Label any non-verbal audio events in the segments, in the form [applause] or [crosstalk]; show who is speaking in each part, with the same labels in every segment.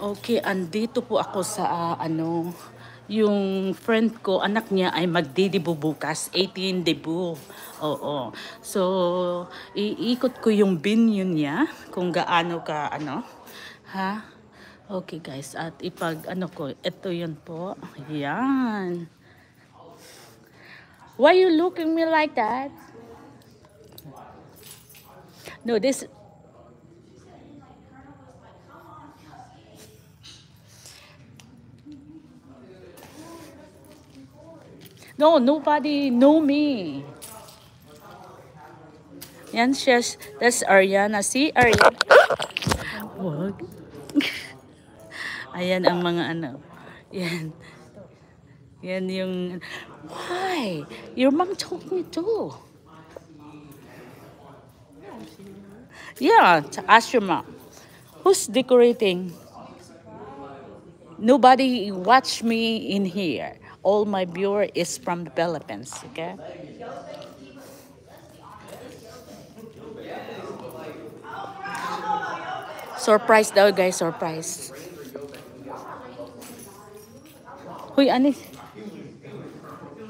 Speaker 1: Okay, andito po ako sa uh, ano, yung friend ko, anak niya ay magdidibo bukas, 18 debu. Oo. So, iikot ko yung binyo niya kung gaano ka ano. Ha? Okay guys, at ipag ano ko, ito yun po. Yan. Why you looking me like that? No, this No, nobody know me. Yan siya. That's Ariana. See, Ariana. Wag. Ayan ang mga ano. Yan. Yan yung... Why? Your mom told me to. Yeah, ask your mom. Who's decorating? Nobody watch me in here. All my bureau is from the Philippines, okay? Surprise though, guys, surprise. Hui Anis.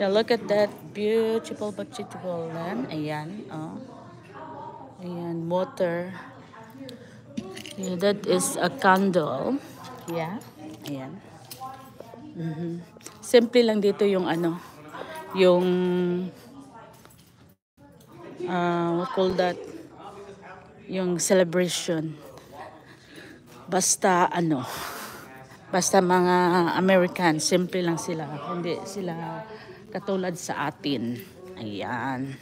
Speaker 1: Yeah, look at that beautiful, beautiful land. Ayan, oh. Ayan, water. Yeah, that is a candle. Yeah, ayan. Mm Simple lang dito yung ano, yung uh, what call that? Yung celebration. Basta ano, basta mga American, simple lang sila. Hindi sila katulad sa atin. Ayan.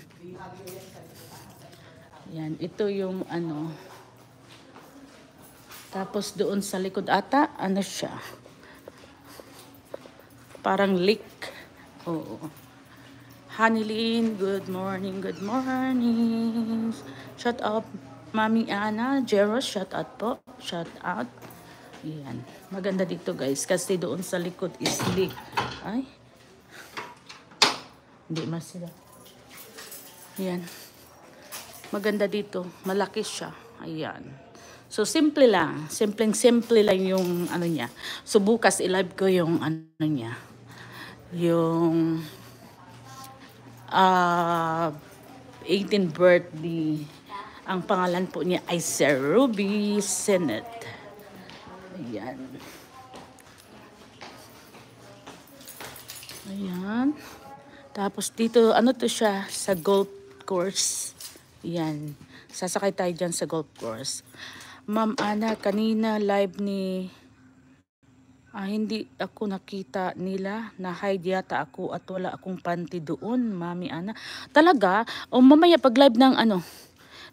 Speaker 1: Ayan, ito yung ano. Tapos doon sa likod ata, ano siya? Parang lake. Oo. Hanilin, good morning, good morning. Shut up, Mami Ana. Jero, shut out po. Shut out. Ayan. Maganda dito guys kasi doon sa likod is lake. Ay. Hindi masila. Ayan. Maganda dito. Malaki siya. Ayan. So, simple lang. Simpleng-simple lang yung ano niya. So, bukas i-live ko yung ano niya yung uh, ah, 18th birthday. Ang pangalan po niya ay Sir Ruby Senate. Ayan. Ayan. Tapos dito, ano to siya? Sa golf course. Ayan. Sasakay tayo dyan sa golf course. Ma'am Ana, kanina live ni Ah, hindi ako nakita nila na hide yata ako at wala akong panty doon, Mami Ana. Talaga, o mamaya pag live ng ano,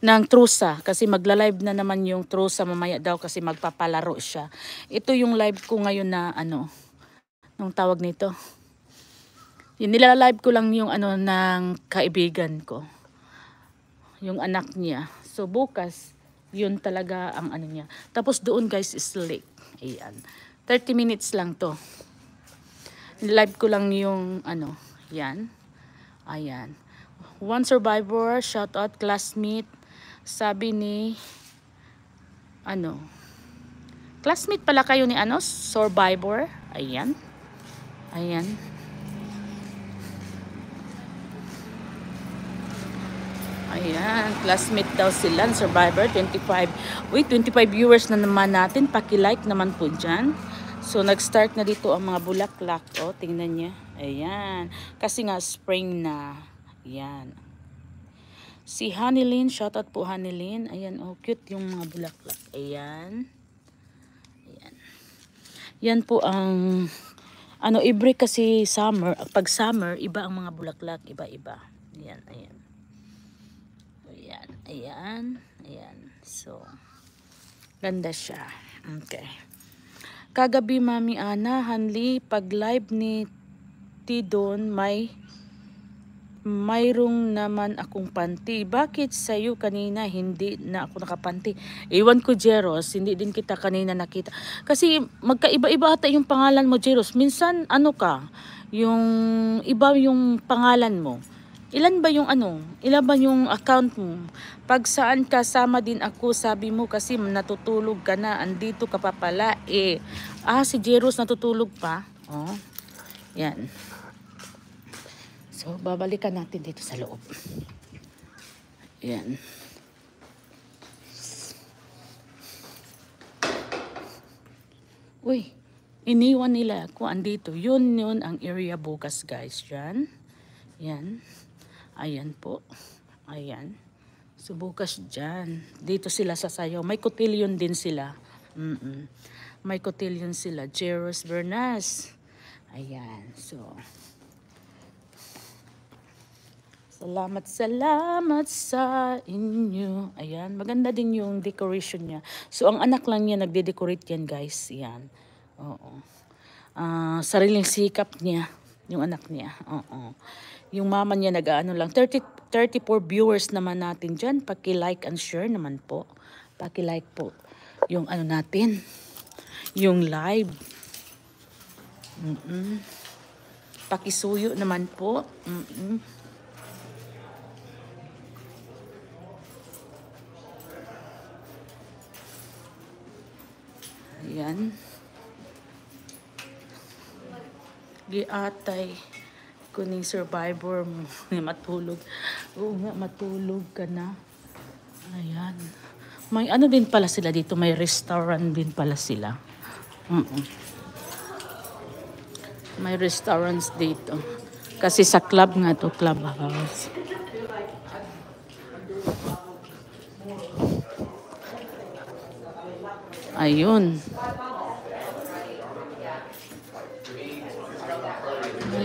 Speaker 1: ng trusa kasi magla-live na naman yung trusa mamaya daw kasi magpapalaro siya. Ito yung live ko ngayon na ano, nung tawag nito. Yung nilalive ko lang yung ano ng kaibigan ko. Yung anak niya. So bukas, yun talaga ang ano niya. Tapos doon guys is lake. Ayan. 30 minutes lang to. Live ko lang yung ano, yan. Ayan. One survivor, shout out classmate. Sabi ni ano, classmate pala kayo ni ano, survivor. Ayan. Ayan. Ayan, classmate daw sila, survivor, 25. Wait, 25 viewers na naman natin. Paki-like naman po dyan. So, nag-start na dito ang mga bulaklak. O, oh, tingnan niya. Ayan. Kasi nga, spring na. Ayan. Si Hanilyn, shoutout po Hanilyn. Ayan, oh, cute yung mga bulaklak. Ayan. Ayan. Yan po ang, ano, every kasi summer, pag summer, iba ang mga bulaklak, iba-iba. Ayan, ayan. Ayan, ayan, ayan. So, ganda siya. Okay. Kagabi Mami Ana, Hanli, pag live ni Tidon, may mayroong naman akong panty. Bakit sa'yo kanina hindi na ako nakapanty? Iwan ko, Jeros. Hindi din kita kanina nakita. Kasi magkaiba-iba ata yung pangalan mo, Jeros. Minsan, ano ka? Yung iba yung pangalan mo ilan ba yung ano, ilan ba yung account mo? Pag saan kasama din ako, sabi mo kasi natutulog ka na, andito ka pa pala. Eh, ah, si Jeros natutulog pa. Oh, yan. So, babalikan natin dito sa loob. Yan. Uy, iniwan nila ako andito. Yun, yun ang area bukas guys. Yan. Yan. Ayan po. Ayan. So, bukas dyan. Dito sila sa sayo. May cotillion din sila. Mm -mm. May cotillion sila. Jeros Bernas. Ayan. So, Salamat, salamat sa inyo. Ayan, maganda din yung decoration niya. So, ang anak lang niya, nagde-decorate yan, guys. Ayan. Oo. Uh, sariling sikap niya, yung anak niya. Oo. Yung mama niya nag-ano lang. 30, 34 viewers naman natin dyan. Paki-like and share naman po. Paki-like po yung ano natin. Yung live. Mm -mm. Paki-suyo naman po. Mm -mm. Ayan. Giatay kuning survivor mo. matulog. Oo nga, matulog ka na. Ayan. May ano din pala sila dito. May restaurant din pala sila. Mm -mm. May restaurants dito. Kasi sa club nga to, club clubhouse. Ayun.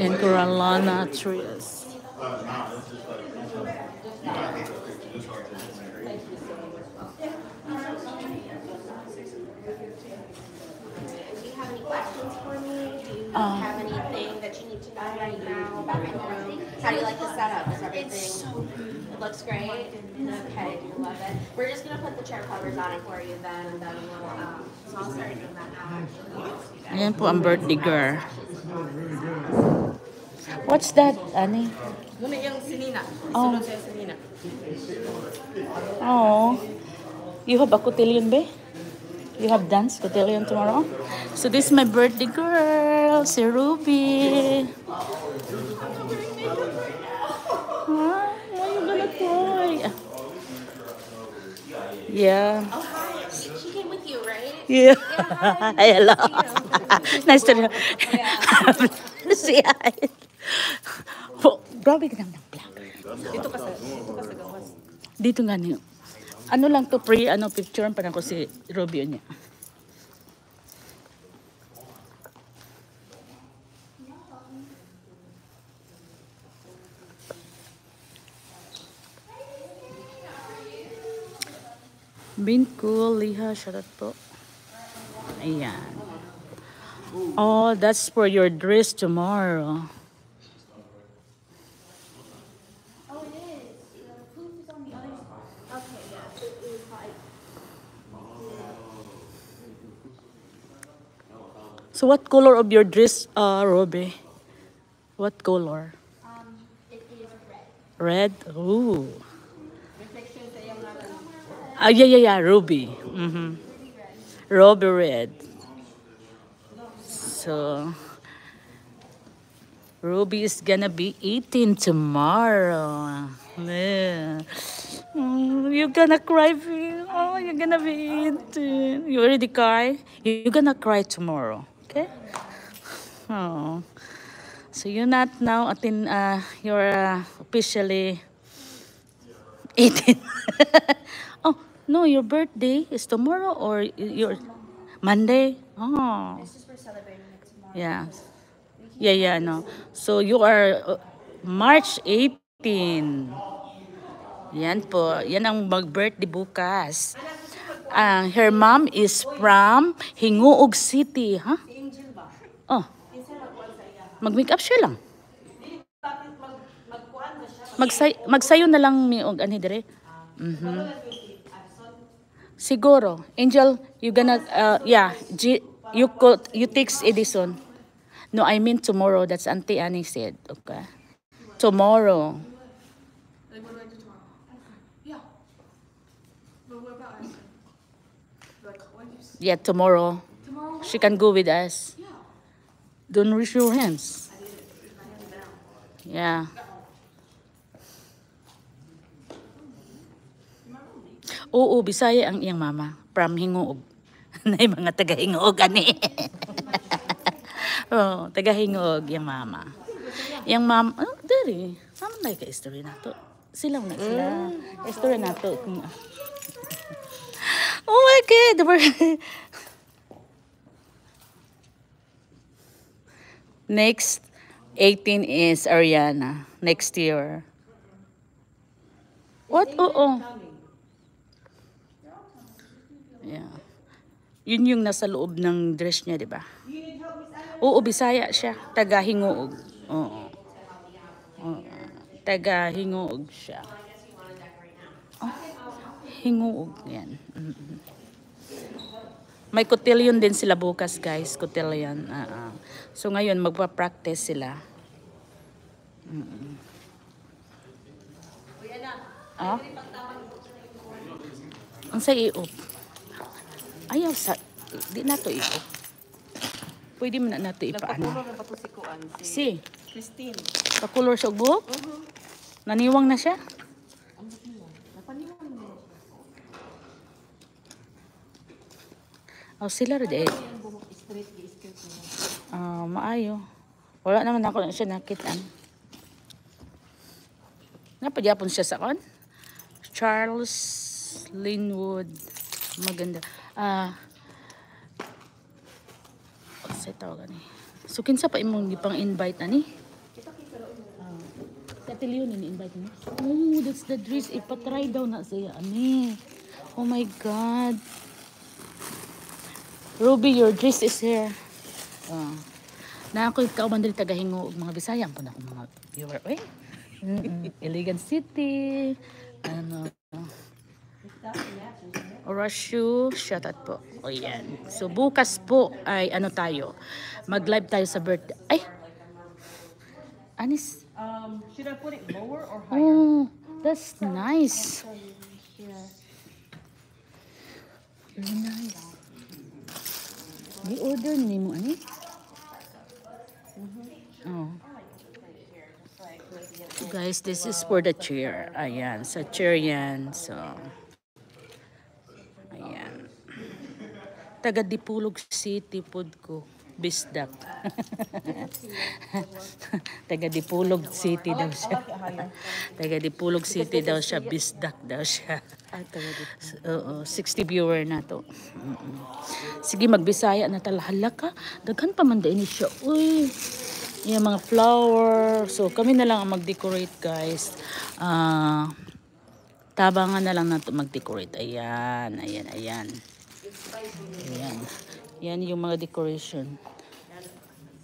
Speaker 2: and Guralana
Speaker 1: Trias. Um, have anything that you need to right now about my room? How do you like the setup? Is everything? So it looks great. Okay, you love it. We're just gonna put the chair covers on it for you then, and then we'll. Um, so I'll start doing that now. birthday girl. What's that, Ani? Muna yung sinina. Oh. Sunod sinina. Oh. You have a cotillion, be? You have dance cotillion tomorrow? So this is my birthday girl, si Ruby. Huh? you gonna cry? Yeah. Oh, hi. She came with you, right? Yeah. yeah hi. [laughs] Hello. [laughs] nice to know. Yeah. [laughs] See, hi. po, grabe ka ng vlogger. Dito kasi, dito kasi gawas. Dito nga niyo. Ano lang to pre, ano picture pa na ko si Robio niya. Bin cool, liha, shoutout po. Ayan. Oh, that's for your dress tomorrow. So what color of your dress, uh, Robe? What color? Um, it is red. Red? Ooh. Ah, yeah, yeah, yeah, ruby. Mm -hmm. Ruby red. So, ruby is gonna be 18 tomorrow. Yeah. Mm, you're gonna cry. Oh, you're gonna be 18. You already cry? You're gonna cry tomorrow. Okay? Oh. So you're not now atin uh, you're uh, officially 18. [laughs] oh, no, your birthday is tomorrow or your Monday? Oh. This is for celebrating it tomorrow. Yeah. Yeah, yeah, no. So you are uh, March 18. Yan po. Yan ang mag-birthday bukas. Uh, her mom is from Hinguog City, huh? Mag-makeup siya lang. Magsay magsayo na lang ni og ani dire. Mhm. Siguro, Angel, you gonna uh, yeah, G you could you text Edison. No, I mean tomorrow. That's Auntie Annie said. Okay. Tomorrow. Like what do tomorrow? Yeah. But what about us? Like, yeah, tomorrow. Tomorrow. She can go with us. Don't raise your hands. Yeah. Oo, Bisaya ang iyang mama. From Hingoog. [laughs] Nay mga taga Hingoog ani. [laughs] oh, taga Hingoog iyang mama. Iyang ah, mama, oh, diri. Sama na ka na to? Sila na sila. Mm. na to. [laughs] oh my god, Next, 18 is Ariana. Next year. What? Oo. Oh, oh. Yeah. Yun yung nasa loob ng dress niya, di ba? Oo, Bisaya siya. Taga hinguog Oo. Oo. Taga hinguog siya. Oh, hingoog yan. Mm-hmm. May cotillion din sila bukas, guys. Cotillion. Uh ah, -uh. Ah. So ngayon magpa-practice sila. Mm -mm. Ah? Ang sa iop. Ayaw sa, di na to iop. Pwede mo na nato ipaan. si Si? Christine. Pa-color sa book? Uh mm-hmm. -huh. Naniwang na siya? Oh, sila rin eh uh, maayo wala naman ako na siya nakita napadyapon siya sa kon Charles Linwood maganda ah uh, ano sa tawagan ni so kinsa pa imong gipang invite ani uh, ah, Katilyo ni invite mo. Oh, that's the dress. Ipatry daw na siya. Ani. Oh my God. Ruby, your dress is here. Oh. Na ka kauban diri tagahingo ug mga Bisaya po na akong mga viewer. Oy. Mm Iligan City. Ano. Orashu, shout out po. O yan. So bukas po ay ano tayo. Mag-live tayo sa birthday. Ay! Anis. Um, should I put it lower or higher? Oh, that's nice. Very nice. Ni order ni mo ani? Oh. guys, this is for the chair. Ayan, sa chair yan. So, ayan. Taga Dipulog City po ko. Bisdak. [laughs] Taga Dipulog City daw siya. [laughs] Taga Dipulog City daw siya. Bisdak daw siya. Oo, 60 viewer na to. Sige, magbisaya na talahala ka. Daghan pa man ini siya. Uy yung mga flower. So, kami na lang ang mag-decorate, guys. Ah, uh, tabangan na lang nato mag-decorate. Ayan, ayan, ayan. Ayan. Yan yung mga decoration.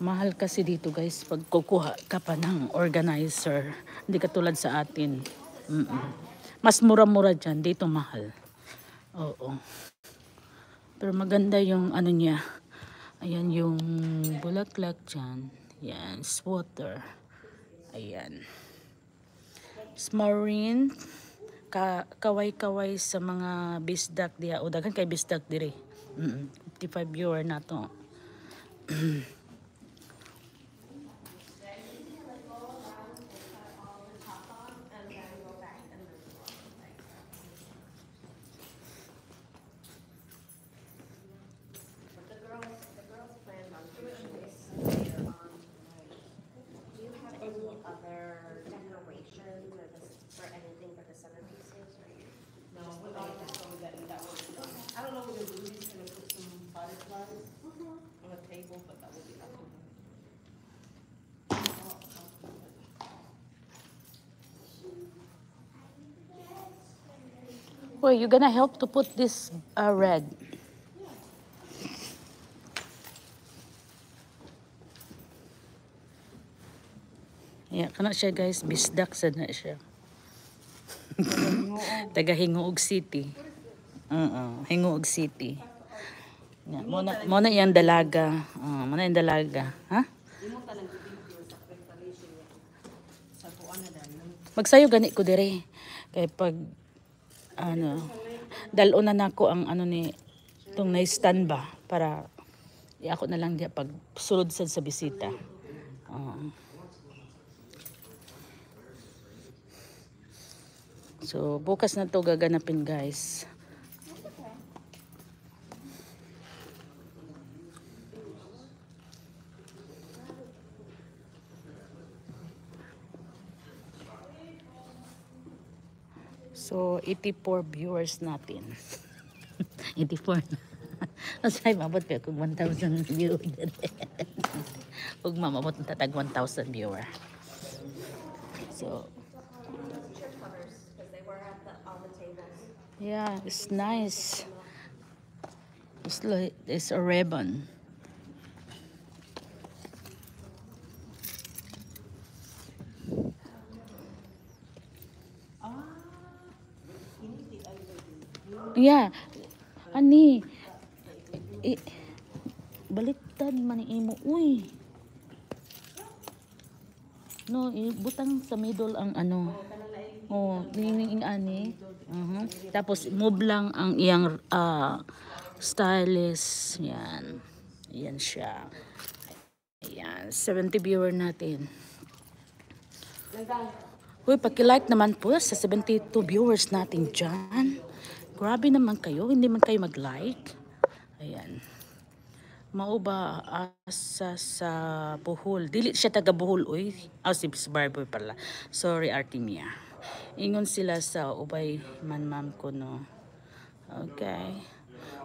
Speaker 1: Mahal kasi dito, guys, pag kukuha ka pa ng organizer. Hindi katulad sa atin. Mm -mm. Mas mura-mura dyan. Dito mahal. Oo. Pero maganda yung ano niya. Ayan yung bulaklak dyan. Ayan, water. Ayan. Smarine. Kaway-kaway sa mga bisdak diya. O, dagan kay bisdak diri. Mm -mm. 55 viewer na to. [clears throat] Boy, you gonna help to put this uh, red. Yeah, kana siya guys, bisdak sad na siya. Taga Hingoog City. Uh -uh, Hingoog City. Yeah, mo na mo na yang dalaga. Uh, mo na yang dalaga, ha? Magsayo gani ko dire. Kay pag ano dalo na nako ang ano ni tong na stand ba para di eh, ako na lang di pag sulod sad sa bisita. Uh, so bukas na to gaganapin guys. So, 84 viewers natin. 84 [laughs] [laughs] [laughs] na. Masay, mabot pa kung 1,000 viewers viewer. Huwag mamabot ng tatag 1,000 viewer. So, yeah, it's nice. It's, like, it's a ribbon. Yeah. Ani. E, baliktad man imo. Uy. No, butang sa middle ang ano. Oh, ning ani. Uh mhm. -huh. Tapos move lang ang iyang uh, stylist. Yan. Yan siya. Yan, 70 viewer natin. Uy, paki-like naman po sa 72 viewers natin dyan. Grabe naman kayo, hindi man kayo mag-like. Ayan. Mauba asa sa Bohol. Dili siya taga Bohol, oy. Ah, oh, si Barboy pala. Sorry, Artemia. Ingon sila sa ubay man ma'am ko, no. Okay.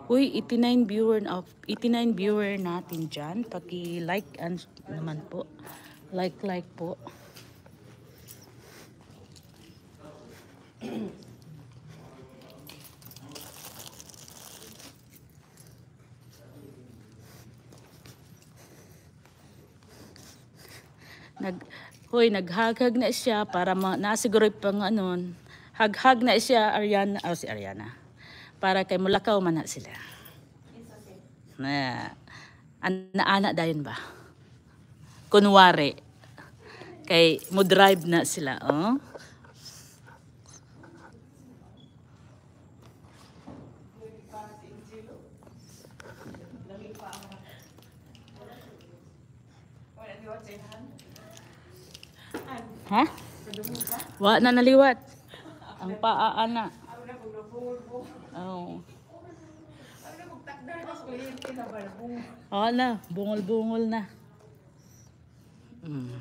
Speaker 1: Uy, 89 viewer, of, 89 viewer natin dyan. Paki-like naman po. Like, like po. [clears throat] Nag, hoy, naghaghag na siya para ma, nasiguro pang anon. Haghag na siya, Ariana. Oh, si Ariana. Para kay Mulakaw man na sila. Okay. Na, ana-ana dayon ba? Kunwari. Kay mo drive na sila, oh. Ha? Wa na naliwat. Ang paa ana. Oh. Oh na, bungol-bungol na. Mm.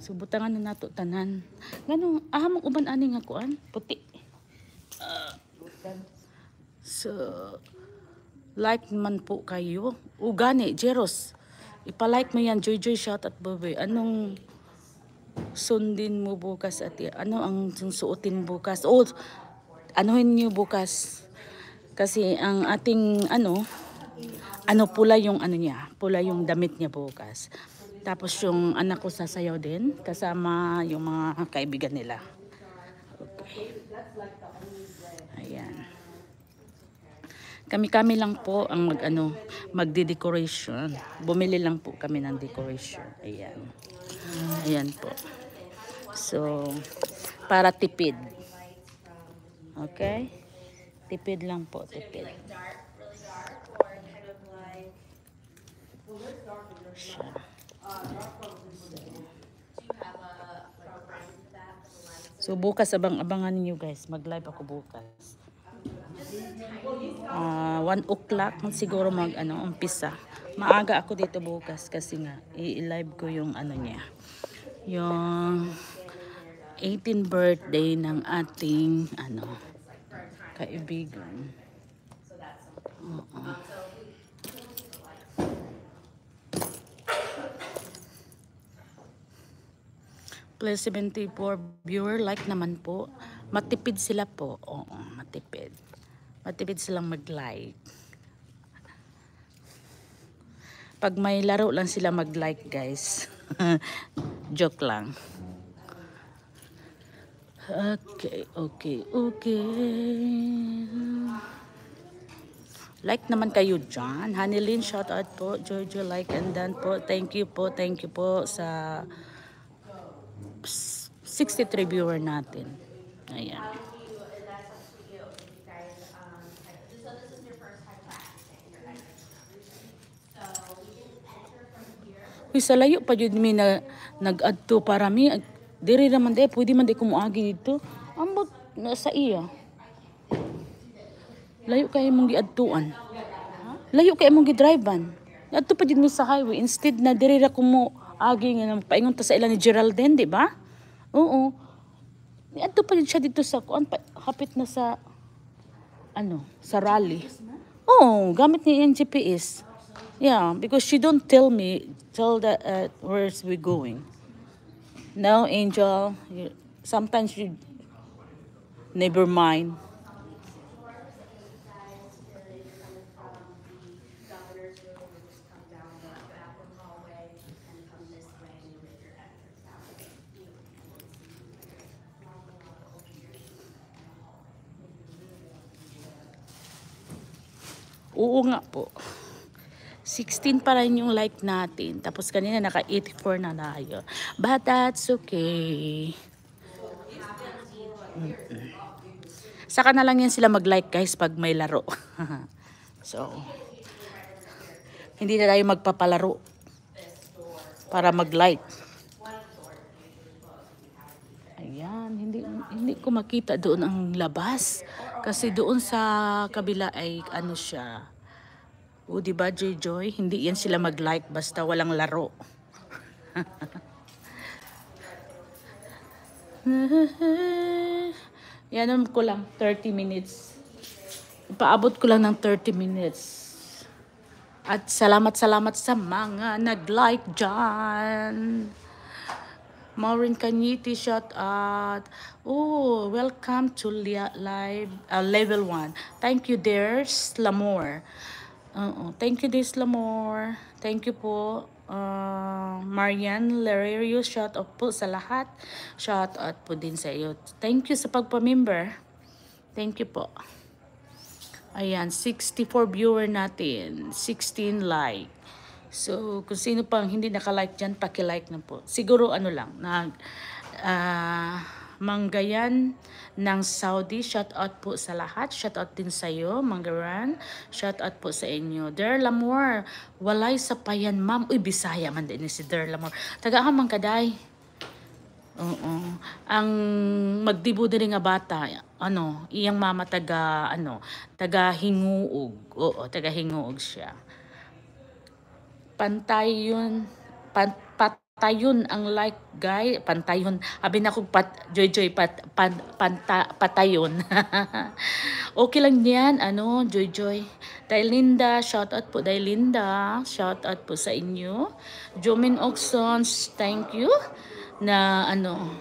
Speaker 1: Subutangan na nato tanan. Ngano, ahamang uban ani nga kuan, puti. Uh, so like man po kayo. O Jeros. Ipa-like mo yan, Joy Joy Shout at Bobby. Anong sundin mo bukas at ano ang susuotin bukas o anuhin niyo bukas kasi ang ating ano ano pula yung ano niya pula yung damit niya bukas tapos yung anak ko sasayaw din kasama yung mga kaibigan nila okay Kami-kami lang po ang mag-ano, magde-decoration. Bumili lang po kami ng decoration. Ayan. Ayan po. So, para tipid. Okay? Tipid lang po, tipid. Siya. So, bukas abang-abangan niyo guys. Mag-live ako bukas uh, ah, 1 o'clock siguro mag ano, umpisa. Maaga ako dito bukas kasi nga i-live ko yung ano niya. Yung 18 birthday ng ating ano kaibigan. Oo. Uh -uh. Plus 74 viewer like naman po. Matipid sila po. Oo, matipid matipid silang mag-like. Pag may laro lang sila mag-like guys. [laughs] Joke lang. Okay, okay, okay. Like naman kayo dyan. Hanilin, shout out po. Jojo, like and then po. Thank you po, thank you po sa 63 viewer natin. Ayan. sa layo pa jud mi na nag-adto para mi diri naman day eh, pwede man day kumuagi dito. Ambot na sa iya. Layo kay mong giadtuan. Layo kay mong gidrivean. Adto pa jud mi sa highway instead na diri ra kumo agi nga paingon ta sa ila ni Geraldine, di ba? Oo. Adto pa jud siya dito sa kuan hapit na sa ano, sa rally. Oo, oh, gamit niya yung GPS. Yeah, because she don't tell me tell the uh, uh where's we going. No, angel. You, sometimes you never mind. Oo nga po. 16 pa rin yung like natin. Tapos kanina naka 84 na tayo. But that's okay. Mm -mm. Saka na lang yan sila mag-like guys pag may laro. [laughs] so, hindi na tayo magpapalaro para mag-like. Ayan, hindi, hindi ko makita doon ang labas. Kasi doon sa kabila ay ano siya, o, di ba, Joy Joy? Hindi yan sila mag-like basta walang laro. [laughs] yan ko lang, 30 minutes. Paabot ko lang ng 30 minutes. At salamat-salamat sa mga nag-like dyan. Maureen Kanyiti, shout out. Oh, welcome to live, uh, level 1. Thank you, there's Lamore. Uh -oh. Thank you, Days Lamor. Thank you po, uh, Marian Lererio. Shout out po sa lahat. Shout out po din sa iyo. Thank you sa pagpamember. Thank you po. Ayan, 64 viewer natin. 16 like. So, kung sino pang hindi nakalike dyan, pakilike na po. Siguro ano lang, nag, uh, Manggayan ng Saudi. Shout out po sa lahat. Shout out din sa iyo, Manggaran. Shout out po sa inyo. Der Lamor, walay sa payan, ma'am. Uy, Bisaya man din si Der Lamor. Taga ka mangkaday. Oo. Ang magdibo din nga bata, ano, iyang mama taga, ano, taga hinguog. Oo, taga hinguog siya. Pantay yun. Pantay patayon ang like guy pantayon abi na kog pat joy joy pat pan, panta, patayon [laughs] okay lang niyan ano joy joy dahil Linda shout out po dahil Linda shout out po sa inyo Jomin Oxons thank you na ano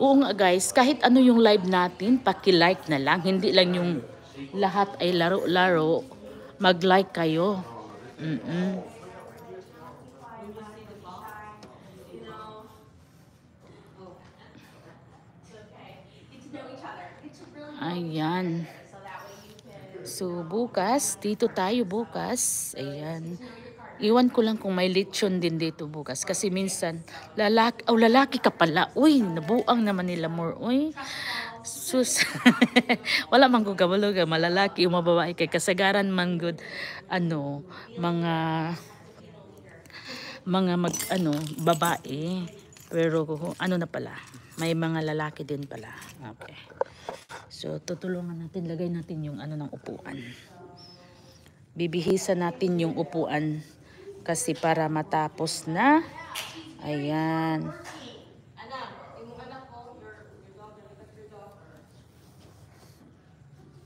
Speaker 1: oo nga guys kahit ano yung live natin paki-like na lang hindi lang yung lahat ay laro-laro mag-like kayo mm, -mm. Ayan. So, bukas, dito tayo bukas. Ayan. Iwan ko lang kung may lechon din dito bukas. Kasi minsan, lalaki, oh, lalaki ka pala. Uy, nabuang naman nila more. Uy, sus. [laughs] Wala mang ko gabaluga. Malalaki, umababae kay kasagaran man Ano, mga mga mag, ano, babae. Pero ano na pala, may mga lalaki din pala. Okay. So, tutulungan natin, lagay natin yung ano ng upuan. Bibihisan natin yung upuan kasi para matapos na. Ayan.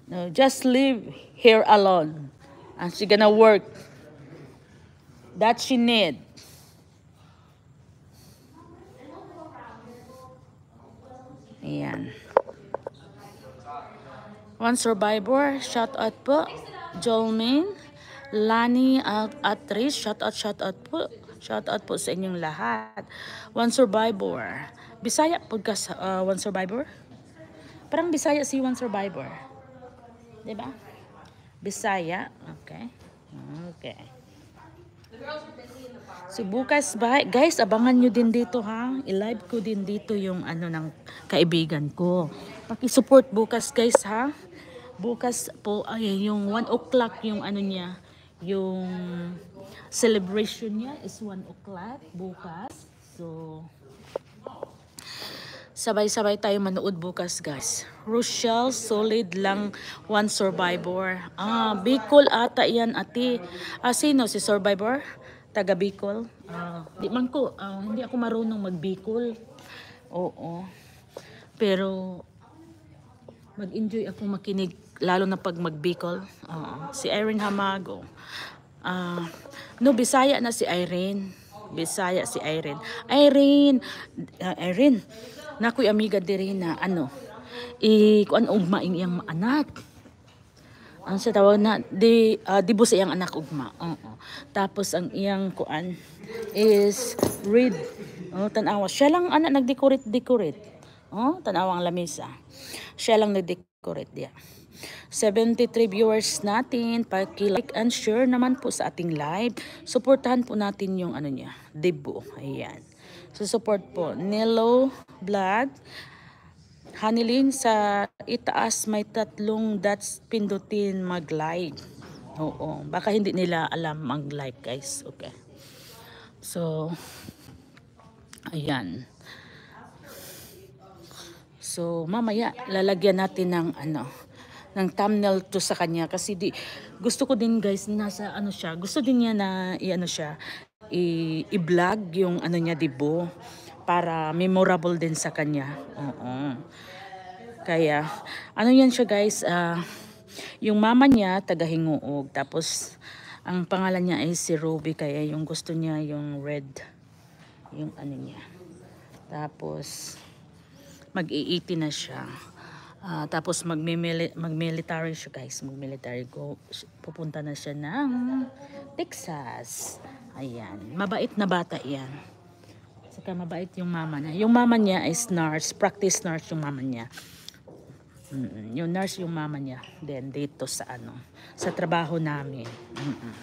Speaker 1: No, just leave here alone. And ah, she gonna work. That she need. Ayan. One survivor, shout out po. Jolmain, Lani at, uh, at shout out, shout out po. Shout out po sa inyong lahat. One survivor. Bisaya po ka sa uh, one survivor? Parang Bisaya si one survivor. 'Di ba? Bisaya. Okay. Okay. So bukas ba, guys, abangan nyo din dito ha. I-live ko din dito yung ano ng kaibigan ko. Paki-support bukas guys ha. Bukas po ay yung 1 o'clock yung ano niya, yung celebration niya is 1 o'clock bukas. So sabay-sabay tayo manood bukas guys. Rochelle, solid lang one survivor. Ah, Bicol ata yan ati. Ah, sino si survivor? Taga Bicol? Ah, di man ko, ah, hindi ako marunong mag Bicol. Oo. Pero mag-enjoy ako makinig lalo na pag mag Bicol. Oo. Si Erin Hamago. Ah, no Bisaya na si Irene. Bisaya si Irene. Irene, uh, Irene, na ko'y amiga diri na ano i kuan ugma ing iyang anak ang ah, sa tawag na di uh, ah, dibo sa iyang anak ugma oo uh -uh. tapos ang iyang kuan is read oh tanawa siya lang ana nagdecorate decorate oh tanawa ang lamesa siya lang nagdecorate dia 73 viewers natin paki-like and share naman po sa ating live suportahan po natin yung ano niya debut ayan support po. Nilo Vlad. Hanilin sa itaas may tatlong dots pindutin mag-like. Oo, baka hindi nila alam ang like guys. Okay. So, ayan. So, mamaya lalagyan natin ng ano, ng thumbnail to sa kanya kasi di gusto ko din guys nasa ano siya gusto din niya na iano siya i-vlog yung ano niya, dibo, para memorable din sa kanya. Oo. Kaya, ano yan siya guys, uh, yung mama niya, taga Hinguog, tapos ang pangalan niya ay si Ruby, kaya yung gusto niya yung red, yung ano niya. Tapos, mag-iiti na siya. Uh, tapos mag-military mag siya guys, mag-military go. Pupunta na siya ng Texas. Ayan. Mabait na bata yan. Saka mabait yung mama niya. Yung mama niya is nurse. Practice nurse yung mama niya. Mm -mm. Yung nurse yung mama niya. Then dito sa ano. Sa trabaho namin. Mm -mm.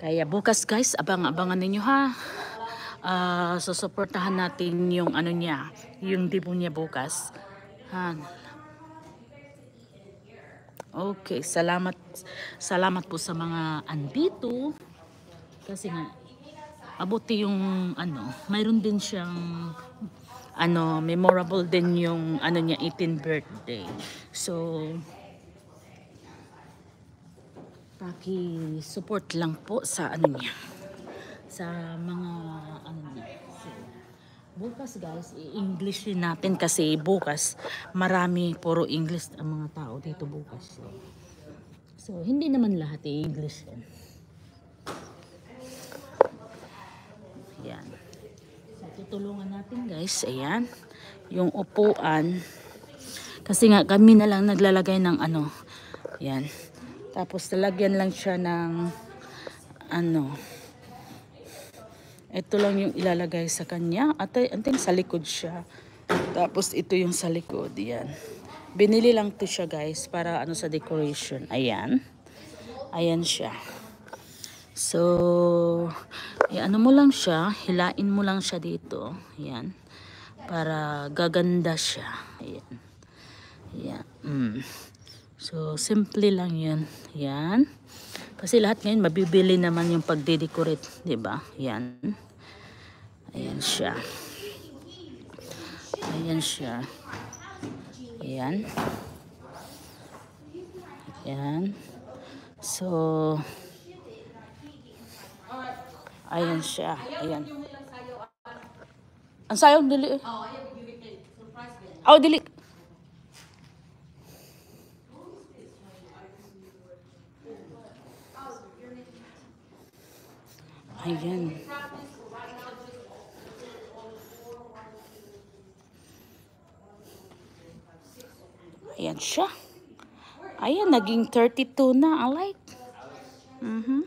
Speaker 1: Kaya bukas guys, abang-abangan ninyo ha. Uh, susuportahan natin yung ano niya. Yung dibo niya bukas. Ha. Okay, salamat salamat po sa mga andito. Kasi nga, abuti yung ano, mayroon din siyang ano, memorable din yung ano niya 18 birthday. So paki support lang po sa ano niya sa mga ano niya. bukas guys, i-English din natin kasi bukas marami puro English ang mga tao dito bukas. So, so hindi naman lahat i-English. Eh. tutulungan natin guys. Ayan. Yung upuan. Kasi nga kami na lang naglalagay ng ano. Ayan. Tapos talagyan lang siya ng ano. Ito lang yung ilalagay sa kanya. At anting sa likod siya. Tapos ito yung sa likod. Ayan. Binili lang to siya guys para ano sa decoration. Ayan. Ayan siya. So, eh, ano mo lang siya, hilain mo lang siya dito. Ayan. Para gaganda siya. Ayan. Ayan. Mm. So, simple lang yun. Ayan. Kasi lahat ngayon, mabibili naman yung pagdedecorate. ba diba? Ayan. Ayan siya. Ayan siya. Ayan. Ayan. So, Ayan siya. Ayan. Ang sayaw dili. Oh, eh. ayaw dili kay surprise. Oh, dili. Ayan. Ayan siya. Ayan, naging 32 na. I like. Mm-hmm.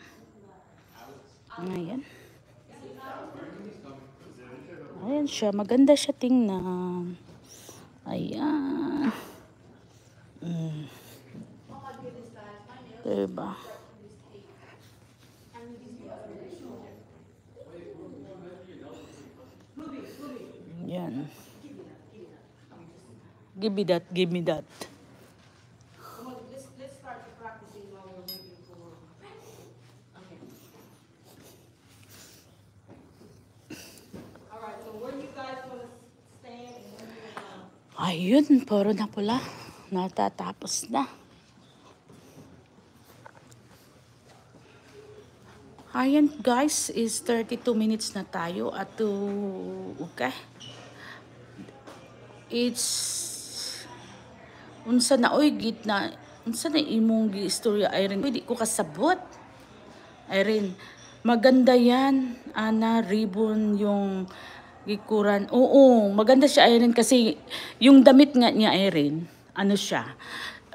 Speaker 1: Ayan. Ayan siya. Maganda siya tingnan. Ayan. Mm. Diba? Yan. Give me that, give me that. Ayun, puro na pula. Natatapos na. Ayan guys, is 32 minutes na tayo at uh, okay. It's unsa na oy git na unsa na imong gi istorya Irene. Pwede ko kasabot. Irene, maganda yan ana ribbon yung Gikuran. Oo, maganda siya Irene kasi yung damit nga niya Irene, ano siya,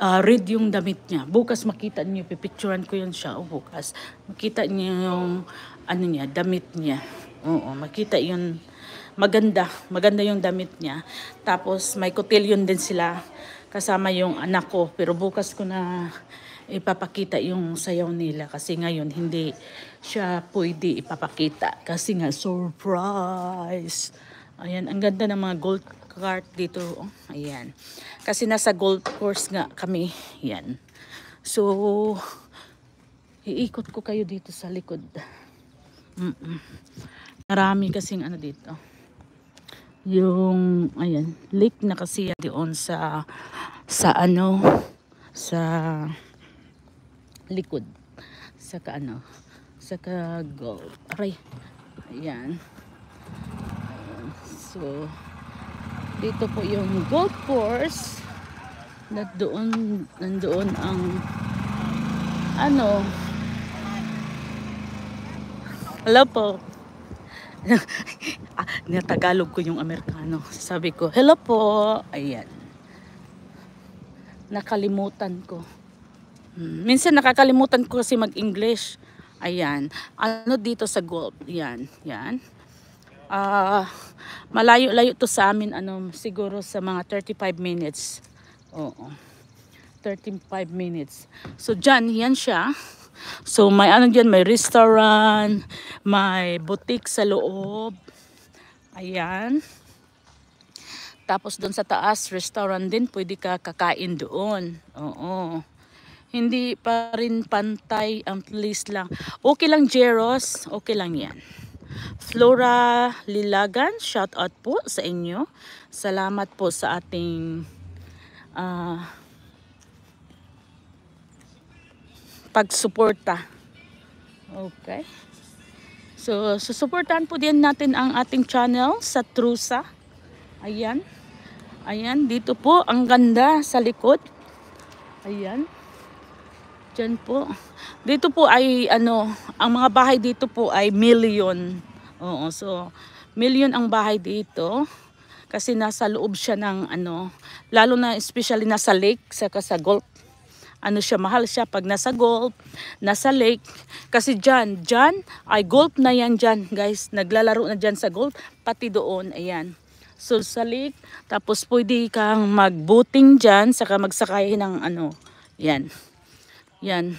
Speaker 1: uh, red yung damit niya. Bukas makita niyo, pipicturan ko yun siya Oh, bukas. Makita niyo yung ano niya, damit niya. Oo, makita yun. Maganda, maganda yung damit niya. Tapos may kotilyon din sila kasama yung anak ko. Pero bukas ko na ipapakita yung sayaw nila kasi ngayon hindi siya pwede ipapakita kasi nga surprise. Ayan, ang ganda ng mga gold cart dito. Oh, ayan. Kasi nasa gold course nga kami. Ayan. So, iikot ko kayo dito sa likod. Mm -mm. Marami kasing ano dito. Yung, ayan, lake na kasi doon sa, sa ano, sa likod. Saka ano, saka gold. Aray. Ayan. So, dito po yung gold course. doon nandoon ang ano. Hello po. [laughs] Ah, natagalog ko yung Amerikano. Sabi ko, hello po. Ayan. Nakalimutan ko. Minsan nakakalimutan ko kasi mag-English. Ayan. Ano dito sa Gulf? Yan. Yan. Uh, malayo-layo to sa amin. Ano, siguro sa mga 35 minutes. Oo. 35 minutes. So, dyan. Yan siya. So, may ano dyan. May restaurant. May boutique sa loob. Ayan. Tapos, doon sa taas, restaurant din. Pwede ka kakain doon. Oo. Hindi pa rin pantay ang place lang. Okay lang Jeros, okay lang yan. Flora Lilagan, shout out po sa inyo. Salamat po sa ating uh, pagsuporta. Okay. So, susuportahan po din natin ang ating channel sa Trusa. Ayan. Ayan, dito po. Ang ganda sa likod. Ayan. Diyan po. Dito po ay ano, ang mga bahay dito po ay million. Oo, so million ang bahay dito kasi nasa loob siya ng ano, lalo na especially nasa lake saka sa gulf. Ano siya, mahal siya pag nasa gulf, nasa lake. Kasi dyan, dyan, ay gulf na yan dyan guys. Naglalaro na dyan sa gulf, pati doon, ayan. So sa lake, tapos pwede kang magbuting dyan, saka magsakay ng ano, yan. Yan.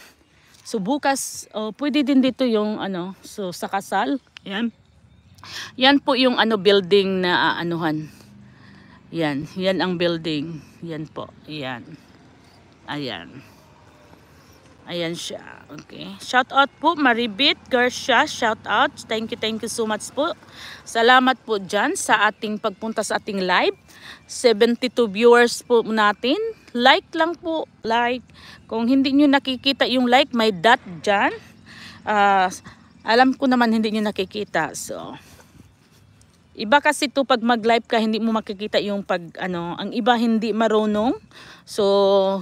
Speaker 1: So bukas, oh, pwede din dito yung ano, so sa kasal. Yan. Yan po yung ano building na uh, anuhan. Yan, yan ang building. Yan po. Yan. Ayan. Ayan siya. Okay. Shout out po Maribit Garcia. Shout out. Thank you, thank you so much po. Salamat po diyan sa ating pagpunta sa ating live. 72 viewers po natin like lang po like kung hindi nyo nakikita yung like may dot dyan uh, alam ko naman hindi nyo nakikita so iba kasi to pag mag live ka hindi mo makikita yung pag ano ang iba hindi marunong so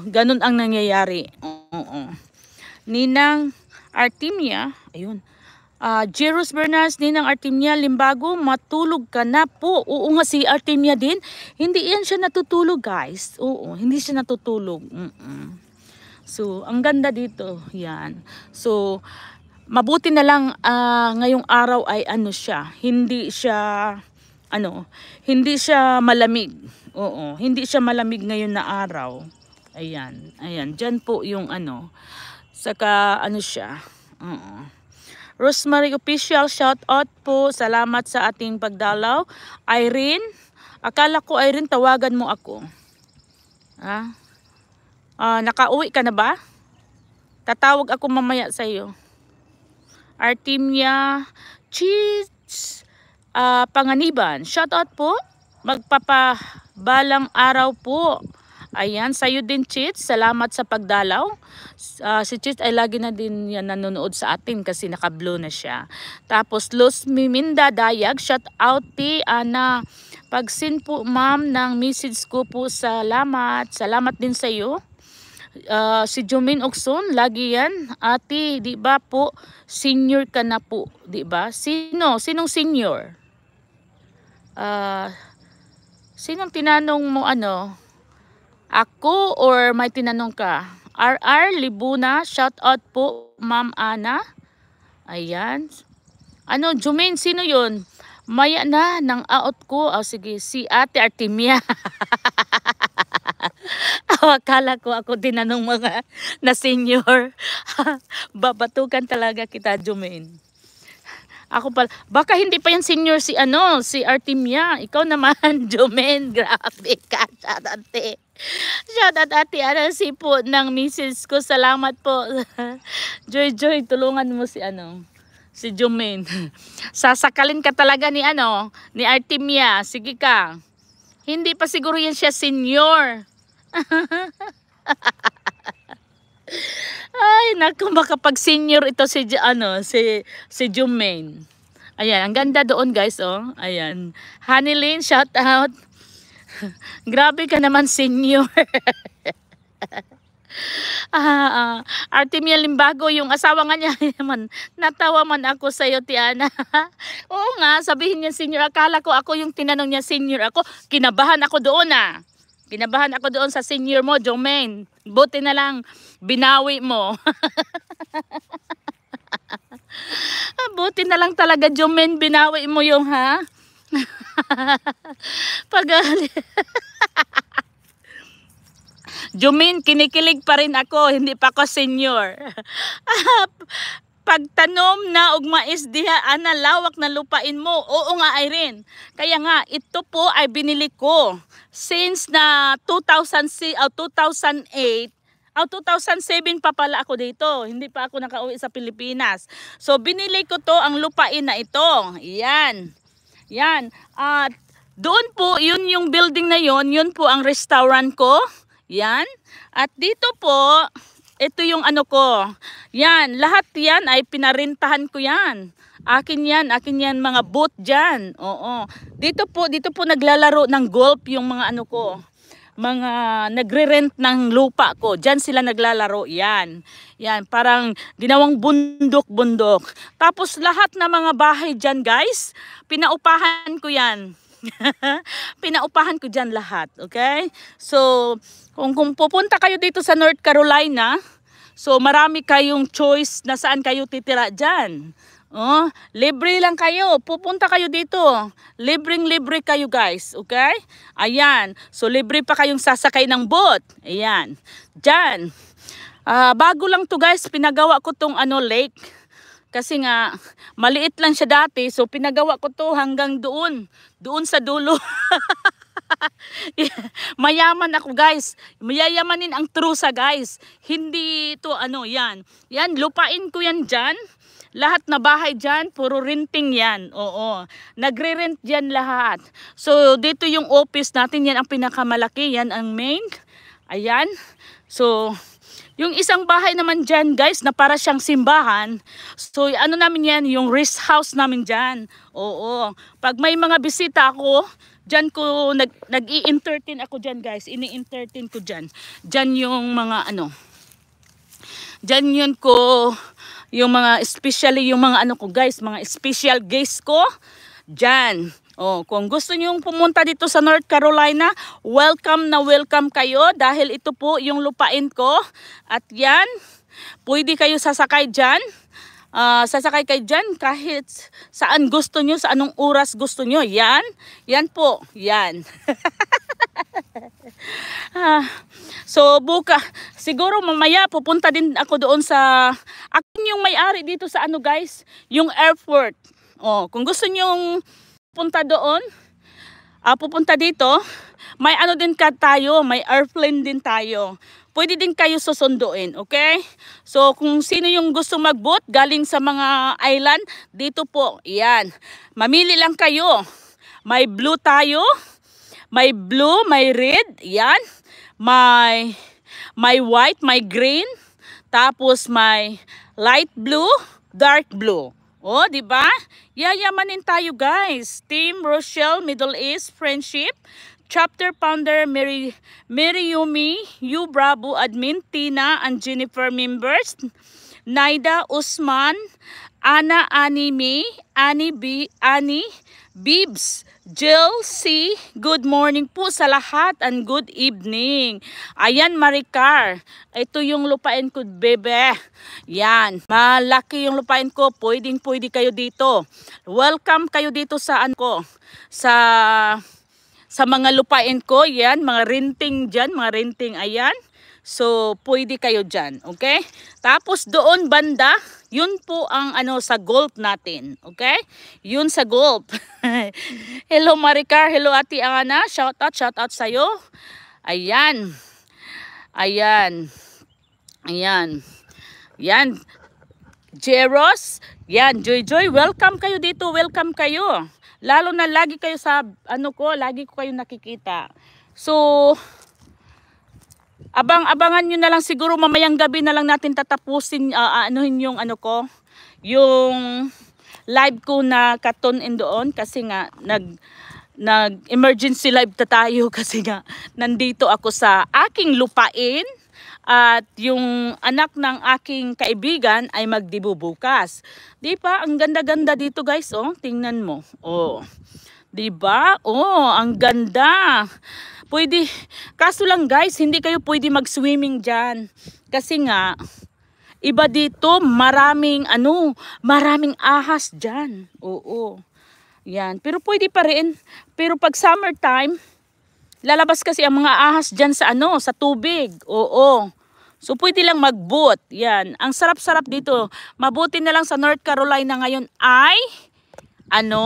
Speaker 1: ganun ang nangyayari oo, oo. Ninang Artemia ayun Uh, Jerus Bernards din ang Artemia Limbago, matulog ka na po. Oo nga si Artemia din, hindi yan siya natutulog guys. Oo, hindi siya natutulog. Mm -mm. So, ang ganda dito. Yan. So, mabuti na lang uh, ngayong araw ay ano siya, hindi siya ano, hindi siya malamig. Oo, hindi siya malamig ngayon na araw. Ayan, ayan. Diyan po yung ano, saka ano siya. Oo. Rosemary Official, shout out po. Salamat sa ating pagdalaw. Irene, akala ko Irene tawagan mo ako. Ah? Ah, nakauwi ka na ba? Tatawag ako mamaya sa iyo. Artemia Cheese uh, ah, Panganiban. Shout out po. Magpapabalang araw po. Ayan, sa'yo din Chits, salamat sa pagdalaw. Uh, si Chits ay lagi na din yan nanonood sa atin kasi naka-blue na siya. Tapos Luz Miminda Dayag, shout out ti Ana. Pagsin po ma'am ng message ko po, salamat. Salamat din sa'yo. Uh, si Jumin Okson, lagi yan. Ate, di ba po, senior ka na po, di ba? Sino? Sinong senior? Ah... Uh, Sinong tinanong mo ano? Ako or may tinanong ka? RR Libuna, shout out po Ma'am Ana. Ayan. Ano, Jumaine, sino yon? Maya na, nang out ko. Oh, sige, si Ate Artemia. [laughs] oh, akala ko ako din mga [laughs] na senior. [laughs] Babatukan talaga kita, Jumaine. Ako pala, baka hindi pa yung senior si ano, si Artemia. Ikaw naman, Jumen. Grabe ka, charante. [laughs] Shout out ate Arasi po ng Mrs. ko. Salamat po. [laughs] Joy Joy, tulungan mo si ano si Jumin. [laughs] Sasakalin ka talaga ni ano, ni Artemia. Sige ka. Hindi pa siguro yan siya senior. Ay, naku, makapag senior ito si ano, si si Jumaine. Ayan, ang ganda doon guys, oh. Ayan. Hanilyn, shout out. [laughs] Grabe ka naman, senior. [laughs] ah, ah, Artemia Limbago, yung asawa nga niya [laughs] man, natawa man ako sa iyo, Tiana. Oo nga, sabihin niya senior. Akala ko ako yung tinanong niya senior ako. Kinabahan ako doon ah. Kinabahan ako doon sa senior mo, Jomaine. Buti na lang, binawi mo. Ah, buti na lang talaga, Jomaine, binawi mo yung ha pagalit. Jumin, kinikilig pa rin ako, hindi pa ako senior. Ah, pagtanom na og mais diha ana ah, lawak na lupain mo. Oo nga Irene. Kaya nga ito po ay binili ko since na 2000 oh, 2008 Oh, 2007 pa pala ako dito. Hindi pa ako nakauwi sa Pilipinas. So, binili ko to ang lupain na ito. Yan. Yan. At uh, doon po, yun yung building na yon, yun po ang restaurant ko. Yan. At dito po, ito yung ano ko. Yan, lahat yan ay pinarintahan ko yan. Akin yan, akin yan mga boat dyan. Oo. Dito po, dito po naglalaro ng golf yung mga ano ko. Mga nagre-rent ng lupa ko. Diyan sila naglalaro. Yan. Yan, parang ginawang bundok-bundok. Tapos lahat ng mga bahay dyan guys, pinaupahan ko yan. [laughs] Pinaupahan ko dyan lahat. Okay? So, kung, kung pupunta kayo dito sa North Carolina, so marami kayong choice na saan kayo titira dyan. Oh, libre lang kayo. Pupunta kayo dito. Libreng-libre kayo guys. Okay? Ayan. So, libre pa kayong sasakay ng boat. Ayan. Diyan. Uh, ah, bago lang to guys, pinagawa ko tong ano, lake. Kasi nga, maliit lang siya dati. So, pinagawa ko to hanggang doon. Doon sa dulo. [laughs] Mayaman ako guys. Mayayamanin ang trusa guys. Hindi to ano yan. Yan, lupain ko yan dyan. Lahat na bahay dyan, puro renting yan. Oo. Nagre-rent dyan lahat. So, dito yung office natin. Yan ang pinakamalaki. Yan ang main. Ayan. So, yung isang bahay naman dyan guys na para siyang simbahan. So ano namin yan, yung rest house namin dyan. Oo. Pag may mga bisita ako, dyan ko nag, nag-i-entertain ako dyan guys. Ini-entertain ko dyan. Dyan yung mga ano. Dyan yun ko yung mga especially yung mga ano ko guys, mga special guests ko. Dyan. Oh, kung gusto niyo pumunta dito sa North Carolina, welcome na welcome kayo dahil ito po yung lupain ko. At yan, pwede kayo sasakay diyan. Uh, ah, sasakay kayo diyan kahit saan gusto niyo, sa anong oras gusto niyo. Yan, yan po, yan. [laughs] ah, so buka, siguro mamaya pupunta din ako doon sa, akin yung may-ari dito sa ano guys, yung airport. Oh, kung gusto niyo pupunta doon, uh, pupunta dito, may ano din ka tayo, may airplane din tayo. Pwede din kayo susunduin, okay? So, kung sino yung gusto mag-boat galing sa mga island, dito po, yan. Mamili lang kayo. May blue tayo, may blue, may red, yan. May, may white, may green, tapos may light blue, dark blue. Oh, di ba? Yayamanin tayo guys. Team Rochelle Middle East Friendship Chapter Founder Mary, Mary Yumi, Yu Bravo Admin, Tina and Jennifer members, Naida Usman, Ana Anime, Ani B, Ani Bibs, Jill C. Good morning po sa lahat and good evening. Ayan Maricar, ito yung lupain ko bebe. Yan, malaki yung lupain ko. Pwedeng pwede kayo dito. Welcome kayo dito sa ano ko. Sa sa mga lupain ko, yan, mga renting diyan, mga renting ayan. So, pwede kayo diyan, okay? Tapos doon banda, yun po ang ano sa gulp natin. Okay? Yun sa gulp. [laughs] hello Maricar, hello Ate Ana. Shout out, shout out sa'yo. Ayan. Ayan. Ayan. Ayan. Jeros. Yan, Joy Joy, welcome kayo dito. Welcome kayo. Lalo na lagi kayo sa ano ko, lagi ko kayo nakikita. So, Abang-abangan niyo na lang siguro mamayang gabi na lang natin tatapusin uh, anuhin yung ano ko, yung live ko na katon in doon kasi nga nag nag emergency live ta tayo [laughs] kasi nga nandito ako sa aking lupain at yung anak ng aking kaibigan ay magdibo bukas. 'Di ba? Ang ganda-ganda dito, guys, oh. Tingnan mo. Oh. 'Di ba? Oh, ang ganda. Pwede, kaso lang guys, hindi kayo pwede mag-swimming dyan. Kasi nga, iba dito, maraming ano, maraming ahas dyan. Oo. Yan. Pero pwede pa rin. Pero pag summertime, lalabas kasi ang mga ahas dyan sa ano, sa tubig. Oo. So pwede lang mag-boat. Yan. Ang sarap-sarap dito. Mabuti na lang sa North Carolina ngayon ay ano,